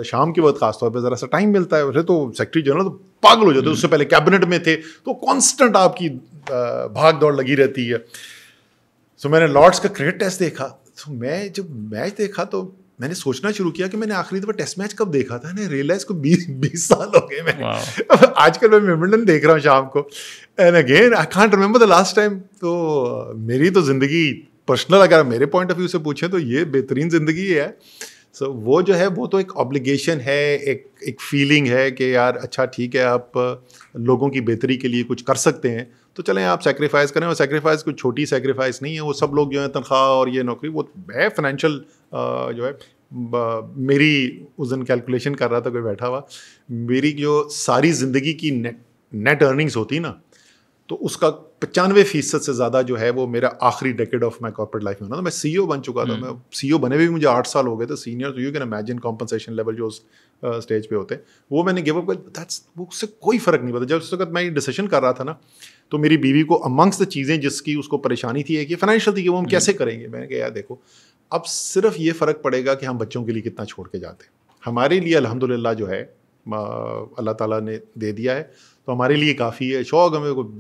Speaker 1: शाम के बाद खासतौर पर ज़रा सा टाइम मिलता है वैसे तो सेक्रेटरी जनरल तो पागल हो जाते हम्म। उससे पहले कैबिनेट में थे तो कॉन्स्टेंट आपकी भाग दौड़ लगी रहती है सो मैंने लॉर्ड्स का क्रिकेट टेस्ट देखा तो मैं जब मैच देखा तो मैंने सोचना शुरू किया कि मैंने आखिरी दफा टेस्ट मैच कब देखा था मैंने रियलाइज को बीस बीस साल हो गए मैं आजकल मैं बैडमिंटन देख रहा हूँ शाम को and again I can't remember the last time तो मेरी तो ज़िंदगी पर्सनल अगर मेरे पॉइंट ऑफ व्यू से पूछें तो ये बेहतरीन ज़िंदगी है सो so, वो जो है वो तो एक ऑब्लिगेशन है एक एक फीलिंग है कि यार अच्छा ठीक है आप लोगों की बेहतरी के लिए कुछ कर सकते हैं तो चलें आप सेक्रीफाइस करें और सेक्रीफाइस कोई छोटी सेक्रीफाइस नहीं है वो सब लोग जो है तनख्वाह और ये नौकरी वो है फाइनेंशियल जो है मेरी उस दिन कैलकुलेशन कर रहा था कोई बैठा हुआ मेरी जो सारी ज़िंदगी की नेट नेट अर्निंग्स होती ना तो उसका पचानवे फीसद से ज़्यादा जो है वो मेरा आखिरी decade of my corporate life में होना था मैं सी e बन चुका था हम्म। मैं सी e बने भी मुझे आठ साल हो गए थे सीनियर तो you can imagine compensation level जो उस स्टेज पे होते हैं वो मैंने गिव अप कर दैट्स वो उससे कोई फ़र्क नहीं पड़ता जब उस वक्त मैं ये डिसीजन कर रहा था ना तो मेरी बीवी को अमंग्स चीज़ें जिसकी उसको परेशानी थी है कि फाइनेंशियल थी कि वो हम हम्म। कैसे करेंगे मैंने कहा यार देखो अब सिर्फ ये फ़र्क पड़ेगा कि हम बच्चों के लिए कितना छोड़ के जाते हैं हमारे लिए अलहमदिल्ला जो है अल्लाह ताला ने दे दिया है तो हमारे लिए काफ़ी है शौक हमें कोई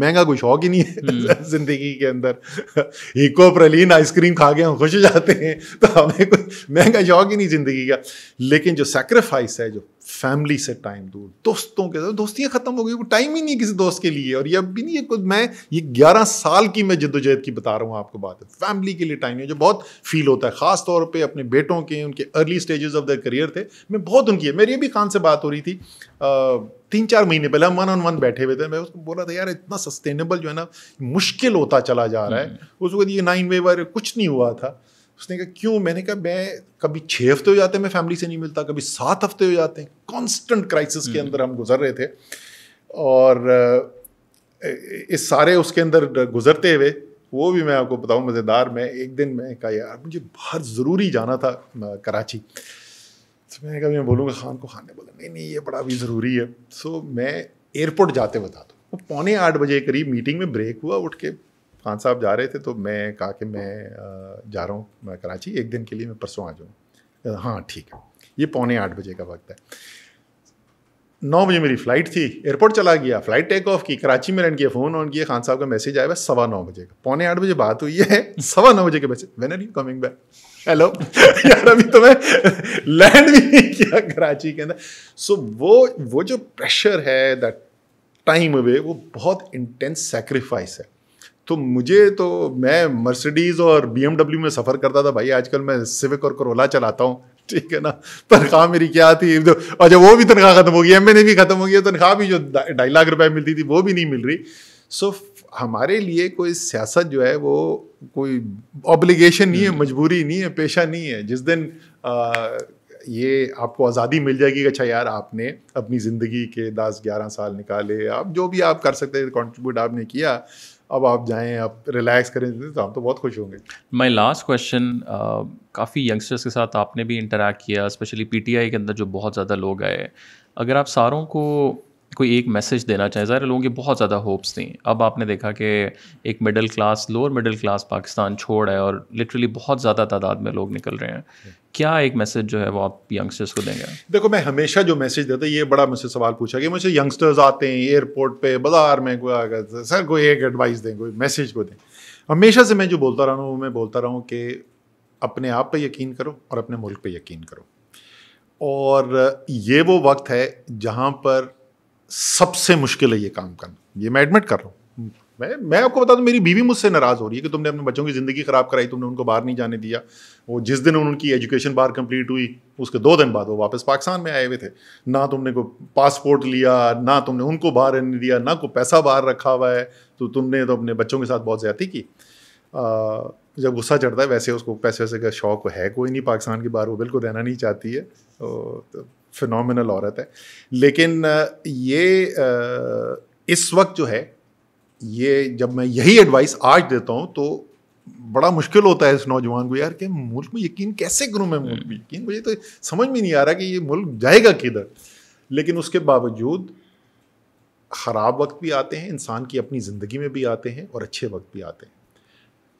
Speaker 1: महंगा कोई शौक ही नहीं है हम्म। ज़िंदगी के अंदर इको प्रलीन आइसक्रीम खा के हम खुश हो जाते हैं तो हमें कोई महंगा शौक ही नहीं ज़िंदगी का लेकिन जो सेक्रीफाइस है जो फैमिली से टाइम दूर दोस्तों के साथ दोस्तियाँ ख़त्म हो गई वो टाइम ही नहीं किसी दोस्त के लिए और ये अब भी नहीं है कुछ मैं ये ग्यारह साल की मैं जद्दोजहद की बता रहा हूँ आपको बात है फैमिली के लिए टाइम है जो बहुत फील होता है ख़ास तौर पर अपने बेटों के उनके early stages of their career थे मैं बहुत उनकी है मेरी भी खान से बात हो रही थी तीन चार महीने पहले हम वन ऑन वन बैठे हुए थे मैं उसको बोला था यार इतना सस्टेनेबल जो है ना मुश्किल होता चला जा रहा है हम्म। उस वक्त ये नाइन वे वायर कुछ नहीं हुआ था उसने कहा क्यों मैंने कहा मैं कभी छः हफ्ते हो जाते हैं मैं फैमिली से नहीं मिलता कभी सात हफ्ते हो जाते हैं कॉन्स्टेंट क्राइसिस के हम्म। अंदर हम गुजर रहे थे और इस सारे उसके अंदर गुजरते हुए वो भी मैं आपको बताऊं मज़ेदार मैं एक दिन मैं कहा यार मुझे बाहर ज़रूरी जाना था कराची तो मैंने कहा मैं बोलूँगा खान को खान ने बोला नहीं नहीं ये बड़ा भी ज़रूरी है सो मैं एयरपोर्ट जाते बता दूँ तो पौने आठ बजे करीब मीटिंग में ब्रेक हुआ उठ के खान साहब जा रहे थे तो मैं कहा कि मैं जा रहा हूँ मैं कराची एक दिन के लिए मैं परसों आ जाऊँ हाँ ठीक है ये पौने आठ बजे का वक्त है नौ बजे मेरी फ़्लाइट थी एयरपोर्ट चला गया फ़्लाइट टेक ऑफ की कराची में रन किया फ़ोन ऑन किया खान साहब का मैसेज आया बस सवा नौ बजे का पौने आठ बजे बात हुई है सवा नौ बजे के message when are you coming back hello यार अभी तो मैं लैंड भी नहीं किया कराची के अंदर सो so, वो वो जो प्रेशर है दैट टाइम अवे वो बहुत इंटेंस सेक्रीफाइस है तो मुझे तो मैं मर्सिडीज़ और बी में सफ़र करता था भाई आजकल मैं सिविक और करोला चलाता हूँ ठीक है ना तनख्वाह मेरी क्या थी और तो अच्छा वो भी तनख्वाह ख़त्म हो गई एम भी ख़त्म हो गई तो तनख्वाह भी जो ढाई लाख रुपए मिलती थी वो भी नहीं मिल रही सो हमारे लिए कोई सियासत जो है वो कोई ऑब्लिगेशन नहीं है हम्म। मजबूरी नहीं है पेशा नहीं है जिस दिन आ, ये आपको आज़ादी मिल जाएगी अच्छा यार आपने अपनी ज़िंदगी के दस ग्यारह साल निकाले आप जो भी आप कर सकते कॉन्ट्रीब्यूट आपने किया अब आप जाएं आप रिलैक्स करें तो हम तो बहुत खुश होंगे
Speaker 2: माई लास्ट क्वेश्चन काफ़ी यंगस्टर्स के साथ आपने भी इंटरेक्ट किया स्पेशली पीटीआई के अंदर जो बहुत ज़्यादा लोग आए अगर आप सारों को कोई एक मैसेज देना चाहे ज़ाहिर लोगों की बहुत ज़्यादा होप्स थी अब आपने देखा कि एक middle class lower middle class Pakistan छोड़ है और लिटरली बहुत ज़्यादा तादाद में लोग निकल रहे हैं क्या एक मैसेज जो है वो आप यंगस्टर्स को देंगे
Speaker 1: देखो मैं हमेशा जो मैसेज देता ये बड़ा मुझसे सवाल पूछा कि मुझे यंगस्टर्स आते हैं एयरपोर्ट पे बाजार में कोई तो सर कोई एक एडवाइस दें कोई मैसेज को दें हमेशा से मैं जो बोलता रहा हूँ वो मैं बोलता रहा हूँ कि अपने आप पर यकीन करो और अपने मुल्क पर यकीन करो और ये वो वक्त है जहाँ पर सबसे मुश्किल है ये काम करना ये मैं एडमिट कर रहा हूँ मैं मैं आपको बता दूं मेरी बीवी मुझसे नाराज़ हो रही है कि तुमने अपने बच्चों की ज़िंदगी ख़राब कराई तुमने उनको बाहर नहीं जाने दिया वो जिस दिन उनकी एजुकेशन बाहर कंप्लीट हुई उसके दो दिन बाद वो वापस पाकिस्तान में आए हुए थे ना तुमने को पासपोर्ट लिया ना तुमने उनको बाहर रहने दिया ना कोई पैसा बाहर रखा हुआ है तो तुमने तो अपने बच्चों के साथ बहुत ज़्यादा की आ, जब गुस्सा चढ़ता है वैसे उसको पैसे वैसे का शौक है कोई नहीं पाकिस्तान के बाहर वो बिल्कुल रहना नहीं चाहती है तो फिनल औरत है लेकिन ये इस वक्त जो है ये जब मैं यही एडवाइस आज देता हूँ तो बड़ा मुश्किल होता है इस नौजवान को यार कि मुल्क में यकीन कैसे करूँ मैं मुल्क में यकीन मुझे तो समझ में नहीं आ रहा कि ये मुल्क जाएगा किधर लेकिन उसके बावजूद ख़राब वक्त भी आते हैं इंसान की अपनी ज़िंदगी में भी आते हैं और अच्छे वक्त भी आते हैं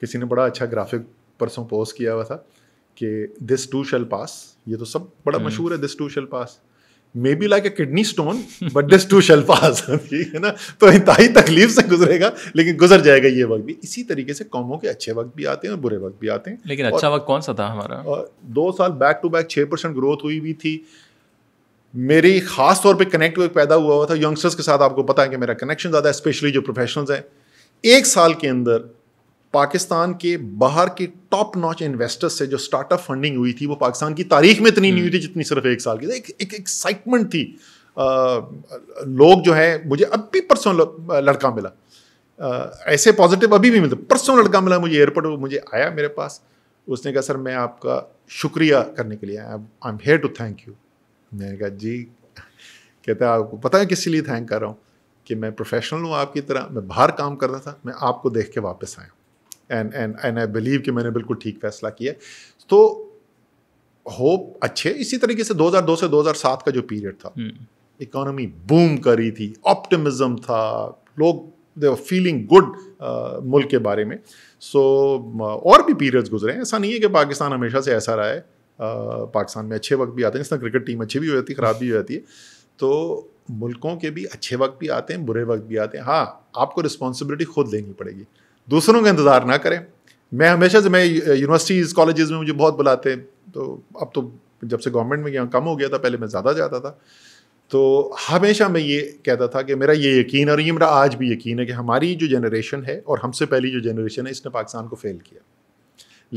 Speaker 1: किसी ने बड़ा अच्छा ग्राफिक परसों पोस्ट किया हुआ था कि दिस टू शेल पास ये तो सब बड़ा yes. Hmm. मशहूर है this too shall pass may be like a kidney stone but this too shall pass ठीक है ना तो इंतहाई तकलीफ से गुजरेगा लेकिन गुजर जाएगा ये वक्त भी इसी तरीके से कॉमों के अच्छे वक्त भी आते हैं और बुरे वक्त भी आते हैं लेकिन अच्छा और, अच्छा वक्त कौन सा था हमारा और दो साल बैक टू बैक छः परसेंट ग्रोथ हुई हुई थी मेरी खास तौर पे कनेक्ट पैदा हुआ हुआ था यंगस्टर्स के साथ आपको पता है कि मेरा कनेक्शन ज़्यादा स्पेशली जो प्रोफेशनल्स हैं एक साल के अंदर पाकिस्तान के बाहर के टॉप नॉच इन्वेस्टर्स से जो स्टार्टअप फंडिंग हुई थी वो पाकिस्तान की तारीख में इतनी हम्म। नहीं हुई थी जितनी सिर्फ एक साल की एक एक एक्साइटमेंट थी आ, लोग जो है मुझे अब भी परसों लड़का मिला आ, ऐसे पॉजिटिव अभी भी मिलते परसों लड़का मिला मुझे एयरपोर्ट मुझे आया मेरे पास उसने कहा सर मैं आपका शुक्रिया करने के लिए I am here to thank you मैंने कहा जी कहते हैं आपको पता है किस लिए थैंक कर रहा हूँ कि मैं प्रोफेशनल हूँ आपकी तरह मैं बाहर काम कर रहा था मैं आपको देख के वापस आया and and and I believe कि मैंने बिल्कुल ठीक फैसला किया तो होप अच्छे इसी तरीके से 2002 से 2007 का जो पीरियड था इकोनॉमी बूम हम्म। करी थी ऑप्टिमिज्म था लोग दे फीलिंग गुड मुल्क के बारे में सो so, और भी पीरियड्स गुजरे हैं ऐसा नहीं है कि पाकिस्तान हमेशा से ऐसा रहा है uh, पाकिस्तान में अच्छे वक्त भी आते हैं जिस तरह क्रिकेट टीम अच्छी भी हो जाती है ख़राब भी हो जाती है तो मुल्कों के भी अच्छे वक्त भी आते हैं बुरे वक्त भी आते हैं हाँ आपको रिस्पॉन्सिबिलिटी खुद लेनी पड़ेगी दूसरों का इंतज़ार ना करें मैं हमेशा से मैं यूनिवर्सिटीज़ कॉलेजेस में मुझे बहुत बुलाते हैं तो अब तो जब से गवर्नमेंट में यहाँ कम हो गया था पहले मैं ज़्यादा जाता था तो हमेशा मैं ये कहता था कि मेरा ये यकीन है और ये मेरा आज भी यकीन है कि हमारी जो जनरेशन है और हमसे पहली जो जनरेशन है इसने पाकिस्तान को फेल किया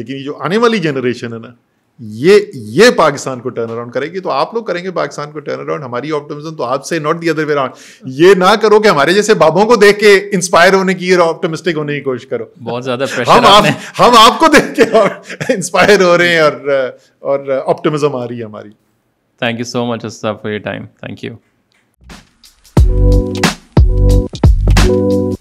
Speaker 1: लेकिन ये जो आने वाली जनरेशन है ना ये ये पाकिस्तान को टर्न अराउंड करेगी तो आप लोग करेंगे पाकिस्तान को टर्न अराउंड हमारी ऑप्टिमिज्म तो आपसे not the other way around ये ना करो कि हमारे जैसे बाबों को देख के इंस्पायर होने की और ऑप्टिमिस्टिक होने की कोशिश करो बहुत ज्यादा हम आप, हम आपको देख के इंस्पायर हो रहे हैं और और ऑप्टिमिज्म आ रही है हमारी
Speaker 2: thank you so much for your time thank you